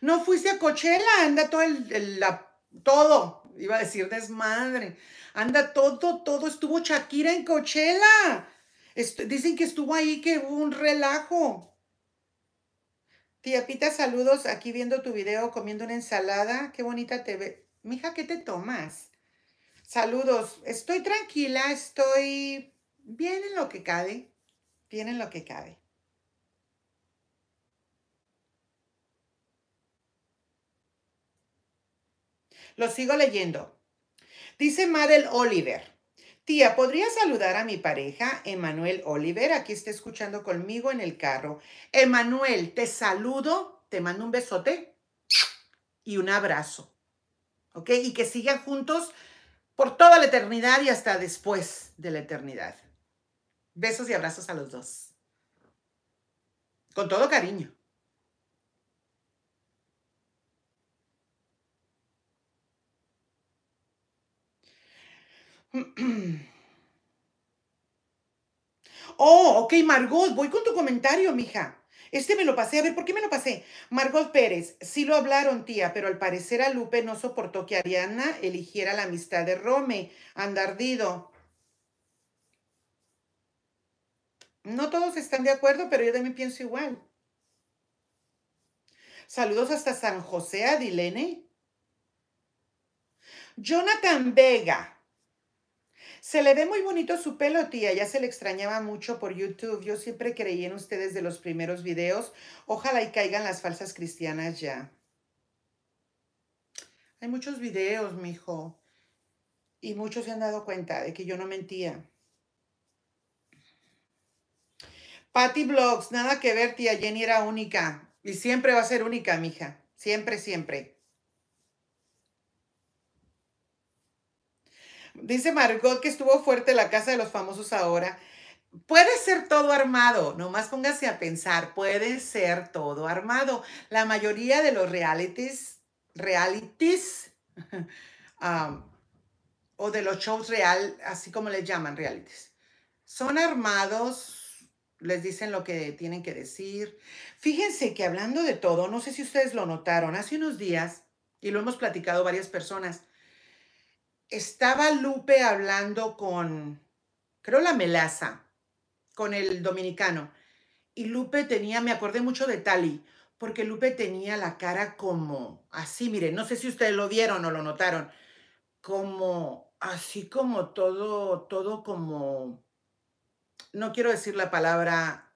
No fuiste a Cochela. anda todo el, todo, iba a decir desmadre. Anda todo, todo, estuvo Shakira en Cochela. dicen que estuvo ahí, que hubo un relajo. Tía Pita, saludos. Aquí viendo tu video, comiendo una ensalada. Qué bonita te ve. Mija, ¿qué te tomas? Saludos. Estoy tranquila, estoy bien en lo que cabe. Bien en lo que cabe. Lo sigo leyendo. Dice Madel Oliver. Tía, ¿podría saludar a mi pareja, Emanuel Oliver? Aquí está escuchando conmigo en el carro. Emanuel, te saludo, te mando un besote y un abrazo. ¿Ok? Y que sigan juntos por toda la eternidad y hasta después de la eternidad. Besos y abrazos a los dos. Con todo cariño. Oh, ok, Margot, voy con tu comentario, mija. Este me lo pasé, a ver, ¿por qué me lo pasé? Margot Pérez, sí lo hablaron, tía, pero al parecer a Lupe no soportó que Ariana eligiera la amistad de Rome, andardido. No todos están de acuerdo, pero yo también pienso igual. Saludos hasta San José, Adilene. Jonathan Vega. Se le ve muy bonito su pelo, tía. Ya se le extrañaba mucho por YouTube. Yo siempre creí en ustedes de los primeros videos. Ojalá y caigan las falsas cristianas ya. Hay muchos videos, mijo. Y muchos se han dado cuenta de que yo no mentía. Patty Blogs, nada que ver, tía. Jenny era única. Y siempre va a ser única, mija. Siempre, siempre. Dice Margot que estuvo fuerte la casa de los famosos ahora. Puede ser todo armado, nomás póngase a pensar, puede ser todo armado. La mayoría de los realities, realities, o de los shows real, así como les llaman realities, son armados, les dicen lo que tienen que decir. Fíjense que hablando de todo, no sé si ustedes lo notaron, hace unos días, y lo hemos platicado varias personas, estaba Lupe hablando con, creo, la melaza, con el dominicano. Y Lupe tenía, me acordé mucho de Tali, porque Lupe tenía la cara como así, miren, no sé si ustedes lo vieron o lo notaron, como así como todo, todo como, no quiero decir la palabra,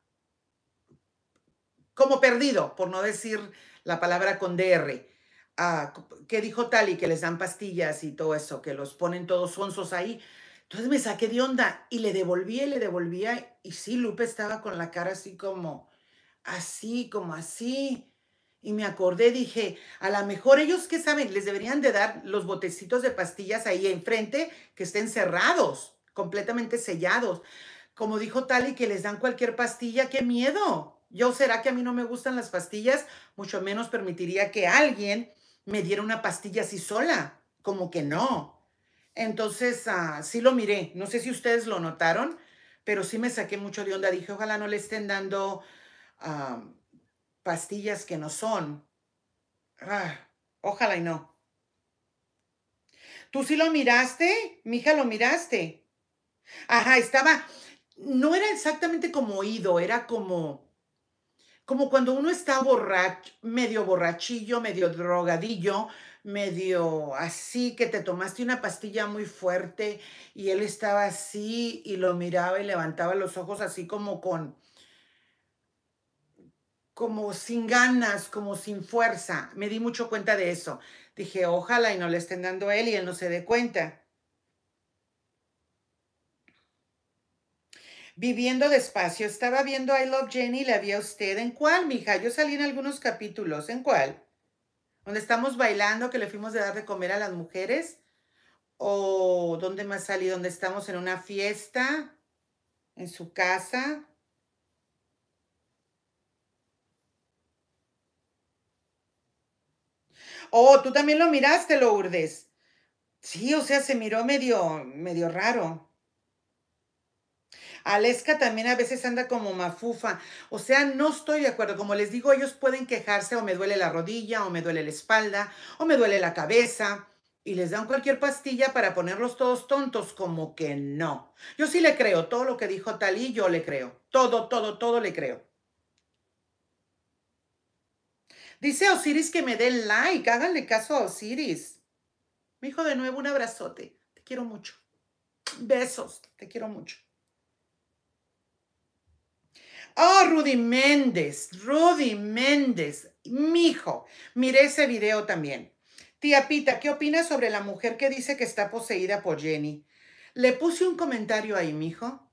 como perdido, por no decir la palabra con DR ¿Qué que dijo tal y que les dan pastillas y todo eso, que los ponen todos sonsos ahí. Entonces me saqué de onda y le devolvía y le devolvía. Y sí, Lupe estaba con la cara así como, así, como así. Y me acordé, dije, a lo mejor ellos que saben, les deberían de dar los botecitos de pastillas ahí enfrente que estén cerrados, completamente sellados. Como dijo tal y que les dan cualquier pastilla, qué miedo. Yo será que a mí no me gustan las pastillas, mucho menos permitiría que alguien me dieron una pastilla así sola, como que no. Entonces, ah, sí lo miré, no sé si ustedes lo notaron, pero sí me saqué mucho de onda. Dije, ojalá no le estén dando ah, pastillas que no son. Ah, ojalá y no. ¿Tú sí lo miraste? Mija, lo miraste. Ajá, estaba, no era exactamente como oído, era como, como cuando uno está medio borrachillo, medio drogadillo, medio así, que te tomaste una pastilla muy fuerte y él estaba así y lo miraba y levantaba los ojos así como con, como sin ganas, como sin fuerza. Me di mucho cuenta de eso. Dije, ojalá y no le estén dando a él y él no se dé cuenta. Viviendo despacio. Estaba viendo I Love Jenny le la vi a usted. ¿En cuál, mija? Yo salí en algunos capítulos. ¿En cuál? ¿Donde estamos bailando que le fuimos de dar de comer a las mujeres? ¿O dónde más salí? ¿Donde estamos en una fiesta? ¿En su casa? Oh, tú también lo miraste, Lourdes. Sí, o sea, se miró medio, medio raro. Aleska también a veces anda como mafufa. O sea, no estoy de acuerdo. Como les digo, ellos pueden quejarse o me duele la rodilla, o me duele la espalda, o me duele la cabeza. Y les dan cualquier pastilla para ponerlos todos tontos, como que no. Yo sí le creo, todo lo que dijo Talí, yo le creo. Todo, todo, todo le creo. Dice Osiris que me dé like. Háganle caso a Osiris. Mi hijo, de nuevo, un abrazote. Te quiero mucho. Besos. Te quiero mucho. Oh, Rudy Méndez, Rudy Méndez, mijo, miré ese video también. Tía Pita, ¿qué opinas sobre la mujer que dice que está poseída por Jenny? Le puse un comentario ahí, mijo.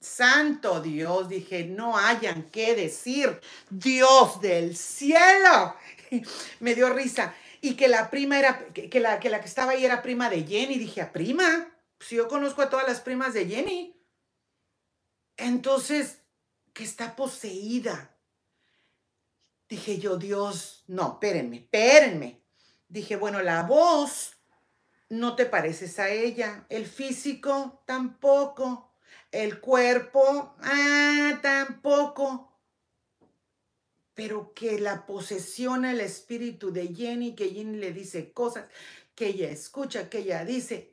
Santo Dios, dije, no hayan qué decir. Dios del cielo. Me dio risa. Y que la prima era, que, la, que estaba ahí era prima de Jenny. Dije, ¿a prima? Si pues yo conozco a todas las primas de Jenny. Entonces, está poseída. Dije yo, Dios, no, espérenme, espérenme. Dije, bueno, la voz, no te pareces a ella, el físico tampoco, el cuerpo, ah, tampoco. Pero que la posesiona el espíritu de Jenny, que Jenny le dice cosas, que ella escucha, que ella dice,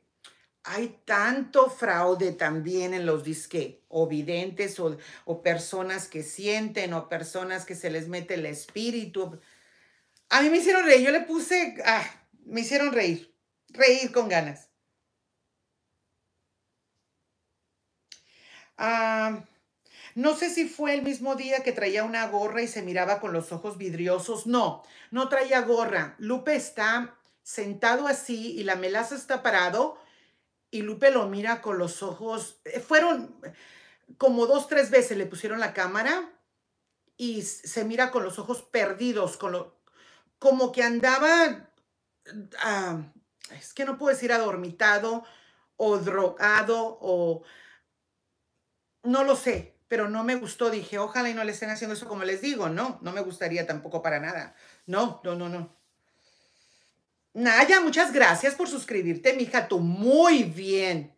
hay tanto fraude también en los disque, o videntes, o, personas que sienten, o personas que se les mete el espíritu. A mí me hicieron reír, yo le puse, ah, me hicieron reír, reír con ganas. Ah, no sé si fue el mismo día que traía una gorra y se miraba con los ojos vidriosos. No, no traía gorra. Lupe está sentado así y la melaza está parado y Lupe lo mira con los ojos, eh, fueron como dos, tres veces le pusieron la cámara y se mira con los ojos perdidos, como que andaba, ah, es que no puedo decir adormitado o drogado o no lo sé, pero no me gustó. Dije, ojalá y no le estén haciendo eso como les digo, no, no me gustaría tampoco para nada. No, no, no, no. Naya, muchas gracias por suscribirte, mija. Tú muy bien.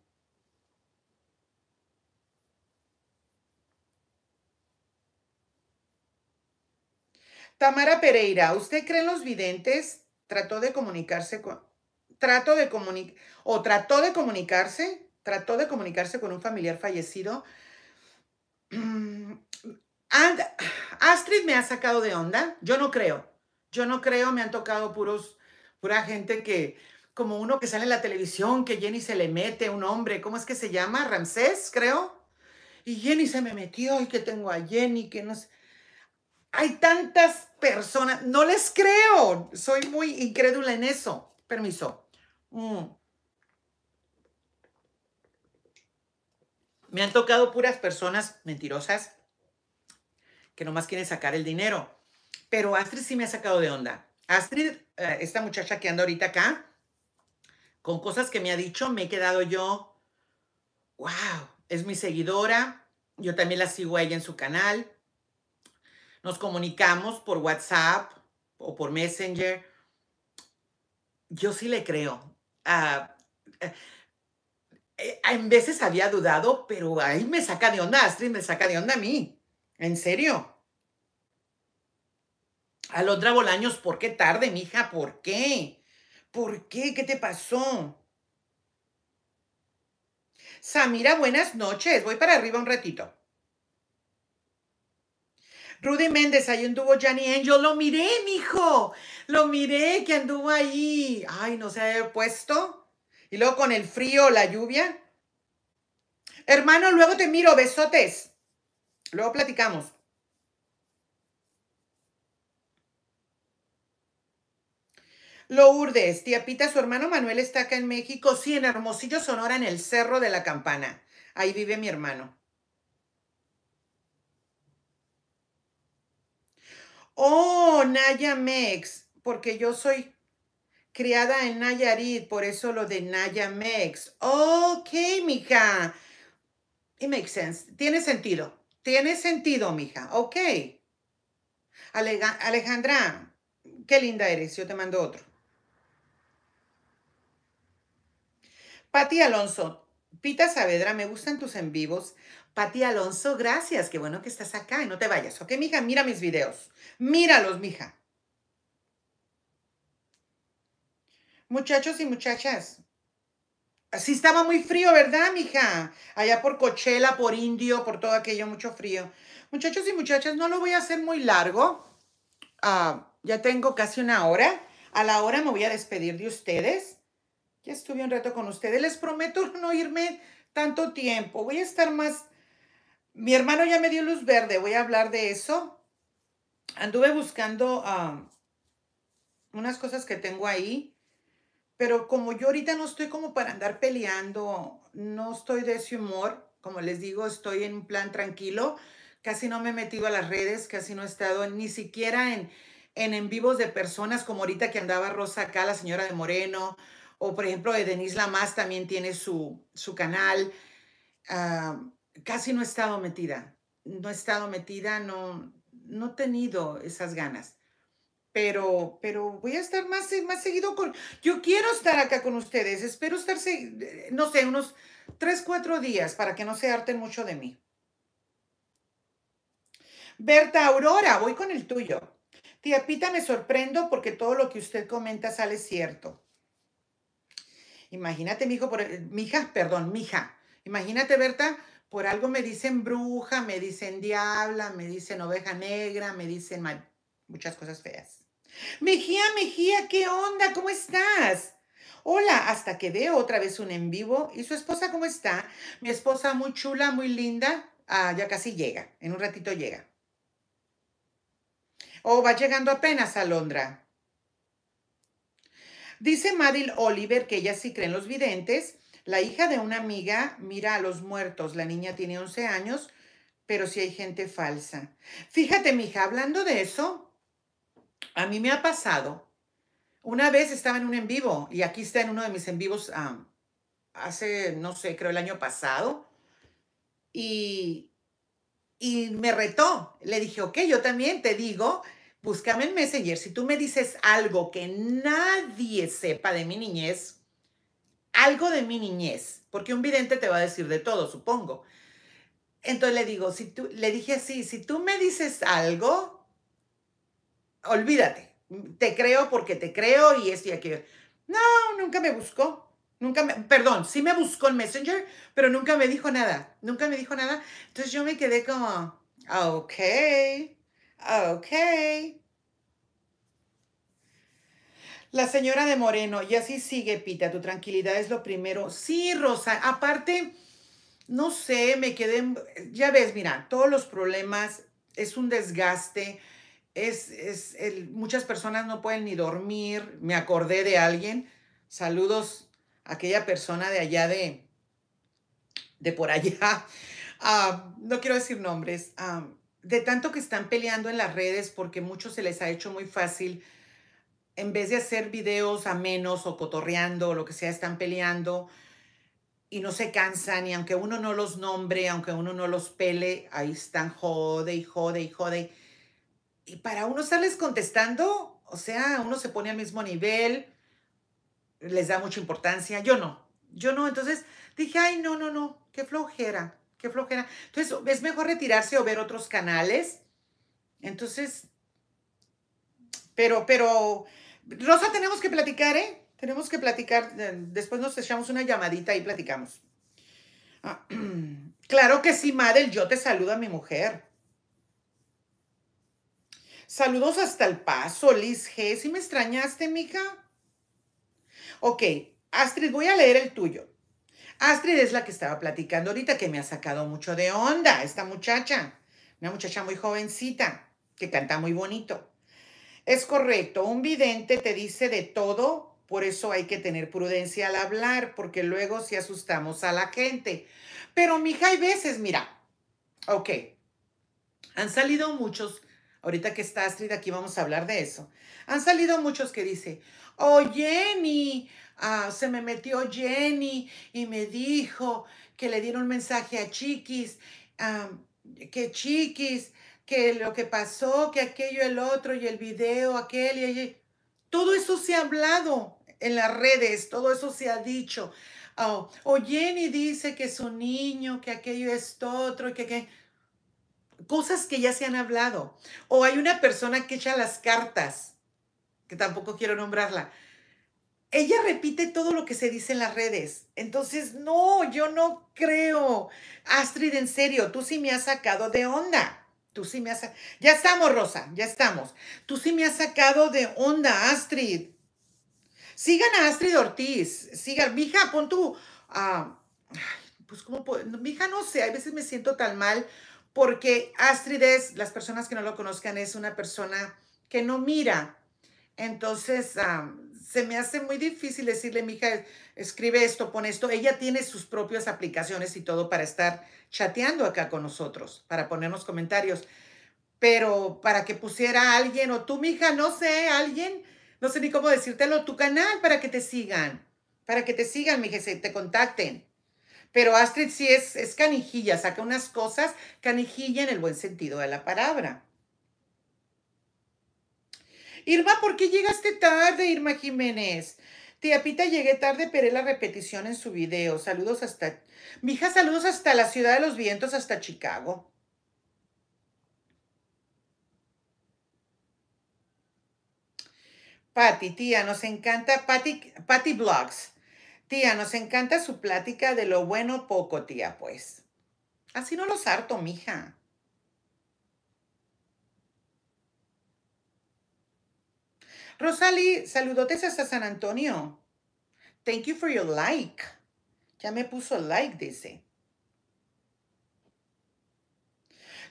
Tamara Pereira, ¿usted cree en los videntes? Trató de comunicarse con. Trato de comunicar. O trató de comunicarse. Trató de comunicarse con un familiar fallecido. Astrid me ha sacado de onda. Yo no creo. Yo no creo. Me han tocado puros pura gente que, como uno que sale en la televisión, que Jenny se le mete, un hombre, ¿cómo es que se llama? Ramsés, creo. Y Jenny se me metió y que tengo a Jenny, que no sé. Hay tantas personas, no les creo, soy muy incrédula en eso. Permiso. Mm. Me han tocado puras personas mentirosas que nomás quieren sacar el dinero. Pero Astrid sí me ha sacado de onda. Astrid, eh, esta muchacha que anda ahorita acá, con cosas que me ha dicho, me he quedado yo, wow, es mi seguidora, yo también la sigo a ella en su canal, nos comunicamos por WhatsApp o por Messenger, yo sí le creo. Ah, eh, eh, en veces había dudado, pero ahí me saca de onda, Astrid, me saca de onda a mí, en serio. Alondra Bolaños, ¿por qué tarde, mija? ¿Por qué? ¿Por qué? ¿Qué te pasó? Samira, buenas noches. Voy para arriba un ratito. Rudy Méndez, ahí anduvo Johnny Angel. Lo miré, mijo. Lo miré que anduvo ahí. Ay, no se había puesto. Y luego con el frío, la lluvia. Hermano, luego te miro. Besotes. Luego platicamos. urdes, tía Pita, su hermano Manuel está acá en México, sí, en Hermosillo, Sonora, en el Cerro de la Campana. Ahí vive mi hermano. Oh, Naya Mex, porque yo soy criada en Nayarit, por eso lo de Naya Mex. Ok, mija. It makes sense. Tiene sentido. Tiene sentido, mija. Ok. Alejandra, qué linda eres. Yo te mando otro. Pati Alonso, Pita Saavedra, me gustan tus en vivos. Pati Alonso, gracias, qué bueno que estás acá y no te vayas, ¿ok, mija? Mira mis videos, míralos, mija. Muchachos y muchachas, así estaba muy frío, ¿verdad, mija? Allá por Cochela, por Indio, por todo aquello, mucho frío. Muchachos y muchachas, no lo voy a hacer muy largo. Ah, ya tengo casi una hora. A la hora me voy a despedir de ustedes. Ya estuve un rato con ustedes. Les prometo no irme tanto tiempo. Voy a estar más... Mi hermano ya me dio luz verde. Voy a hablar de eso. Anduve buscando unas cosas que tengo ahí. Pero como yo ahorita no estoy como para andar peleando, no estoy de ese humor. Como les digo, estoy en un plan tranquilo. Casi no me he metido a las redes, casi no he estado ni siquiera en, en en vivos de personas, como ahorita que andaba Rosa acá, la señora de Moreno, o por ejemplo de Denise Lamas también tiene su, canal. Ah, casi no he estado metida, no he estado metida, no, no he tenido esas ganas. Pero, pero voy a estar más, más seguido con... Yo quiero estar acá con ustedes, espero estar, no sé, unos tres, cuatro días para que no se harten mucho de mí. Berta Aurora, voy con el tuyo. Tía Pita, me sorprendo porque todo lo que usted comenta sale cierto. Imagínate, hijo, por, hija, eh, perdón, mija. Imagínate, Berta, por algo me dicen bruja, me dicen diabla, me dicen oveja negra, me dicen muchas cosas feas. Mejía, Mejía, ¿qué onda? ¿Cómo estás? Hola, hasta que veo otra vez un en vivo. ¿Y su esposa cómo está? Mi esposa muy chula, muy linda. Ah, ya casi llega. En un ratito llega. O oh, va llegando apenas, a Londra. Dice Madil Oliver que ella sí cree en los videntes. La hija de una amiga mira a los muertos. La niña tiene 11 años, pero sí hay gente falsa. Fíjate, mija, hablando de eso, a mí me ha pasado. Una vez estaba en un en vivo, y aquí está en uno de mis en vivos hace, no sé, creo el año pasado, y, y me retó. Le dije, ok, yo también te digo búscame en Messenger. Si tú me dices algo que nadie sepa de mi niñez, algo de mi niñez, porque un vidente te va a decir de todo, supongo. Entonces le digo, si tú, le dije así, si tú me dices algo, olvídate, te creo porque te creo y esto y No, nunca me buscó. Nunca me, perdón, sí me buscó en Messenger, pero nunca me dijo nada. Nunca me dijo nada. Entonces yo me quedé como, ah, ok. Ok. La señora de Moreno, y así sigue, Pita, tu tranquilidad es lo primero. Sí, Rosa, aparte, no sé, me quedé, ya ves, mira, todos los problemas, es un desgaste, es, es muchas personas no pueden ni dormir, me acordé de alguien, saludos a aquella persona de allá de, de por allá, ah, no quiero decir nombres, Ah de tanto que están peleando en las redes porque muchos se les ha hecho muy fácil, en vez de hacer videos amenos o cotorreando o lo que sea, están peleando y no se cansan y aunque uno no los nombre, aunque uno no los pele, ahí están jode y jode y jode. Y para uno estarles contestando, o sea, uno se pone al mismo nivel, les da mucha importancia, yo no, yo no, entonces dije, ay, no, no, no, qué flojera qué flojera. Entonces, es mejor retirarse o ver otros canales. Entonces, pero, pero, Rosa, tenemos que platicar, ¿eh? Tenemos que platicar. Después nos echamos una llamadita y platicamos. Ah, claro que sí, Madel, yo te saludo a mi mujer. Saludos hasta el paso, Liz G. ¿Sí me extrañaste, mija? Ok, Astrid, voy a leer el tuyo. Astrid es la que estaba platicando ahorita, que me ha sacado mucho de onda, esta muchacha, una muchacha muy jovencita, que canta muy bonito. Es correcto, un vidente te dice de todo, por eso hay que tener prudencia al hablar, porque luego si asustamos a la gente. Pero, mija, hay veces, mira, ok, han salido muchos, ahorita que está Astrid aquí vamos a hablar de eso, han salido muchos que dicen, oye, oh, Jenny, se me metió Jenny y me dijo que le dieron un mensaje a Chiquis, que Chiquis, que lo que pasó, que aquello, el otro, y el video, aquel, y, todo eso se ha hablado en las redes, todo eso se ha dicho. Oh, o Jenny dice que es un niño, que aquello es otro, que cosas que ya se han hablado. O hay una persona que echa las cartas, que tampoco quiero nombrarla, ella repite todo lo que se dice en las redes. Entonces, no, yo no creo. Astrid, en serio, tú sí me has sacado de onda. Tú sí me has... Ya estamos, Rosa, ya estamos. Tú sí me has sacado de onda, Astrid. Sigan a Astrid Ortiz. Sigan, mija, pon tu... Ah, pues, ¿cómo puedo? Mija, no sé, a veces me siento tan mal porque Astrid es, las personas que no lo conozcan, es una persona que no mira. Entonces, ah, se me hace muy difícil decirle, mija, escribe esto, pon esto. Ella tiene sus propias aplicaciones y todo para estar chateando acá con nosotros, para ponernos comentarios. Pero para que pusiera alguien, o tú, mija, no sé, alguien, no sé ni cómo decírtelo, tu canal para que te sigan, para que te sigan, mija, se te contacten. Pero Astrid sí es, es canijilla, saca unas cosas, canijilla en el buen sentido de la palabra. Irma, ¿por qué llegaste tarde, Irma Jiménez? Tía Pita, llegué tarde, pero la repetición en su video. Saludos hasta... Mija, saludos hasta la ciudad de los vientos, hasta Chicago. Patti, tía, nos encanta Patti, Blogs. Tía, nos encanta su plática de lo bueno poco, tía, pues. Así no los harto, mija. Rosalie, saludotes hasta San Antonio. Thank you for your like. Ya me puso like, dice.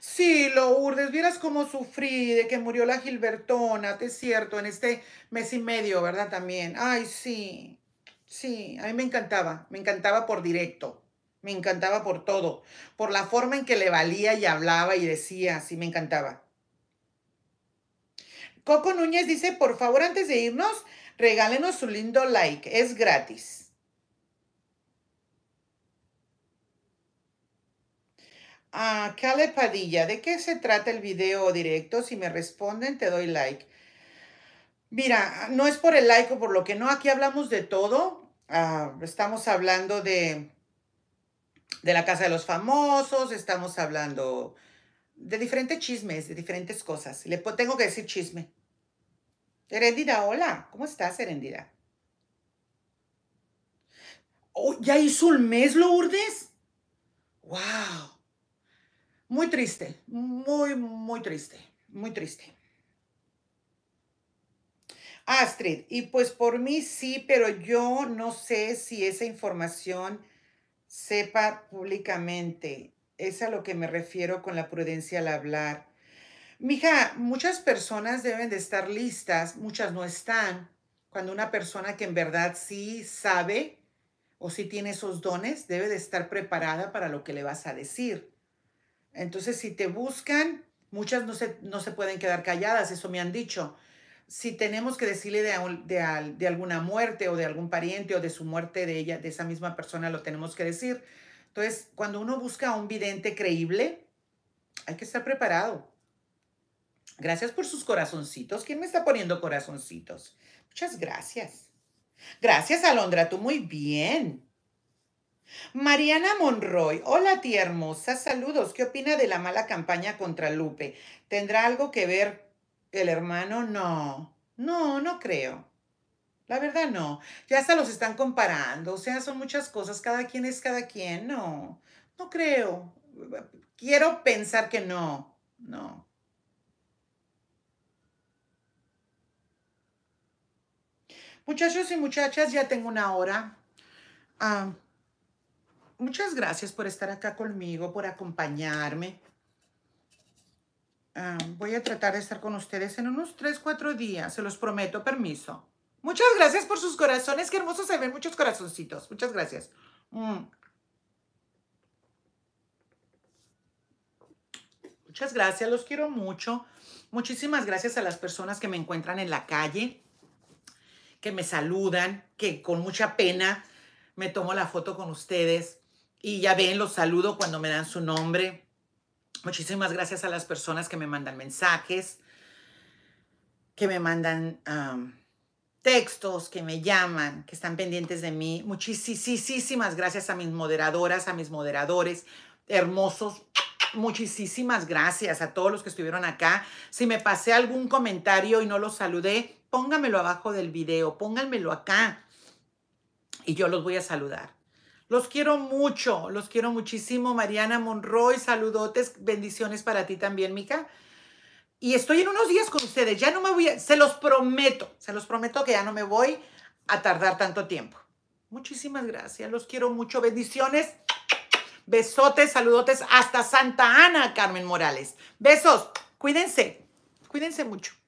Sí, Lourdes, vieras cómo sufrí de que murió la Gilbertona, te es cierto, en este mes y medio, ¿verdad? También. Ay, sí, sí, a mí me encantaba, me encantaba por directo, me encantaba por todo, por la forma en que le valía y hablaba y decía, sí, me encantaba. Coco Núñez dice, por favor, antes de irnos, regálenos su lindo like. Es gratis. Ah, Caleb Padilla, ¿de qué se trata el video directo? Si me responden, te doy like. Mira, no es por el like o por lo que no, aquí hablamos de todo. Ah, estamos hablando de, de la casa de los famosos, estamos hablando de diferentes chismes, de diferentes cosas. Le tengo que decir chisme. Herendida, hola, ¿cómo estás, Herendida? Oh, ¿Ya hizo un mes, Lourdes? ¡Wow! Muy triste, muy, muy triste, muy triste. Astrid, y pues por mí sí, pero yo no sé si esa información sepa públicamente es a lo que me refiero con la prudencia al hablar. Mija, muchas personas deben de estar listas, muchas no están. Cuando una persona que en verdad sí sabe o sí tiene esos dones, debe de estar preparada para lo que le vas a decir. Entonces, si te buscan, muchas no se, pueden quedar calladas, eso me han dicho. Si tenemos que decirle de, de alguna muerte o de algún pariente o de su muerte de ella, de esa misma persona, lo tenemos que decir entonces, cuando uno busca a un vidente creíble, hay que estar preparado. Gracias por sus corazoncitos. ¿Quién me está poniendo corazoncitos? Muchas gracias. Gracias, Alondra. Tú muy bien. Mariana Monroy, hola tía hermosa, saludos. ¿Qué opina de la mala campaña contra Lupe? ¿Tendrá algo que ver el hermano? No, no, no creo. La verdad no. Ya hasta los están comparando. O sea, son muchas cosas. Cada quien es cada quien. No, no creo. Quiero pensar que no. No. Muchachos y muchachas, ya tengo una hora. Ah, muchas gracias por estar acá conmigo, por acompañarme. Ah, voy a tratar de estar con ustedes en unos 3, 4 días, se los prometo, permiso. Muchas gracias por sus corazones. Qué hermosos se ven muchos corazoncitos. Muchas gracias. Mm. Muchas gracias, los quiero mucho. Muchísimas gracias a las personas que me encuentran en la calle, que me saludan, que con mucha pena me tomo la foto con ustedes y ya ven, los saludo cuando me dan su nombre. Muchísimas gracias a las personas que me mandan mensajes, que me mandan textos que me llaman, que están pendientes de mí. Muchísimas gracias a mis moderadoras, a mis moderadores hermosos. Muchísimas gracias a todos los que estuvieron acá. Si me pasé algún comentario y no los saludé, póngamelo abajo del video, pónganmelo acá y yo los voy a saludar. Los quiero mucho, los quiero muchísimo. Mariana Monroy, saludotes, bendiciones para ti también, Mica y estoy en unos días con ustedes. Ya no me voy a, se los prometo, se los prometo que ya no me voy a tardar tanto tiempo. Muchísimas gracias, los quiero mucho. Bendiciones, besotes, saludotes hasta Santa Ana, Carmen Morales. Besos, cuídense, cuídense mucho.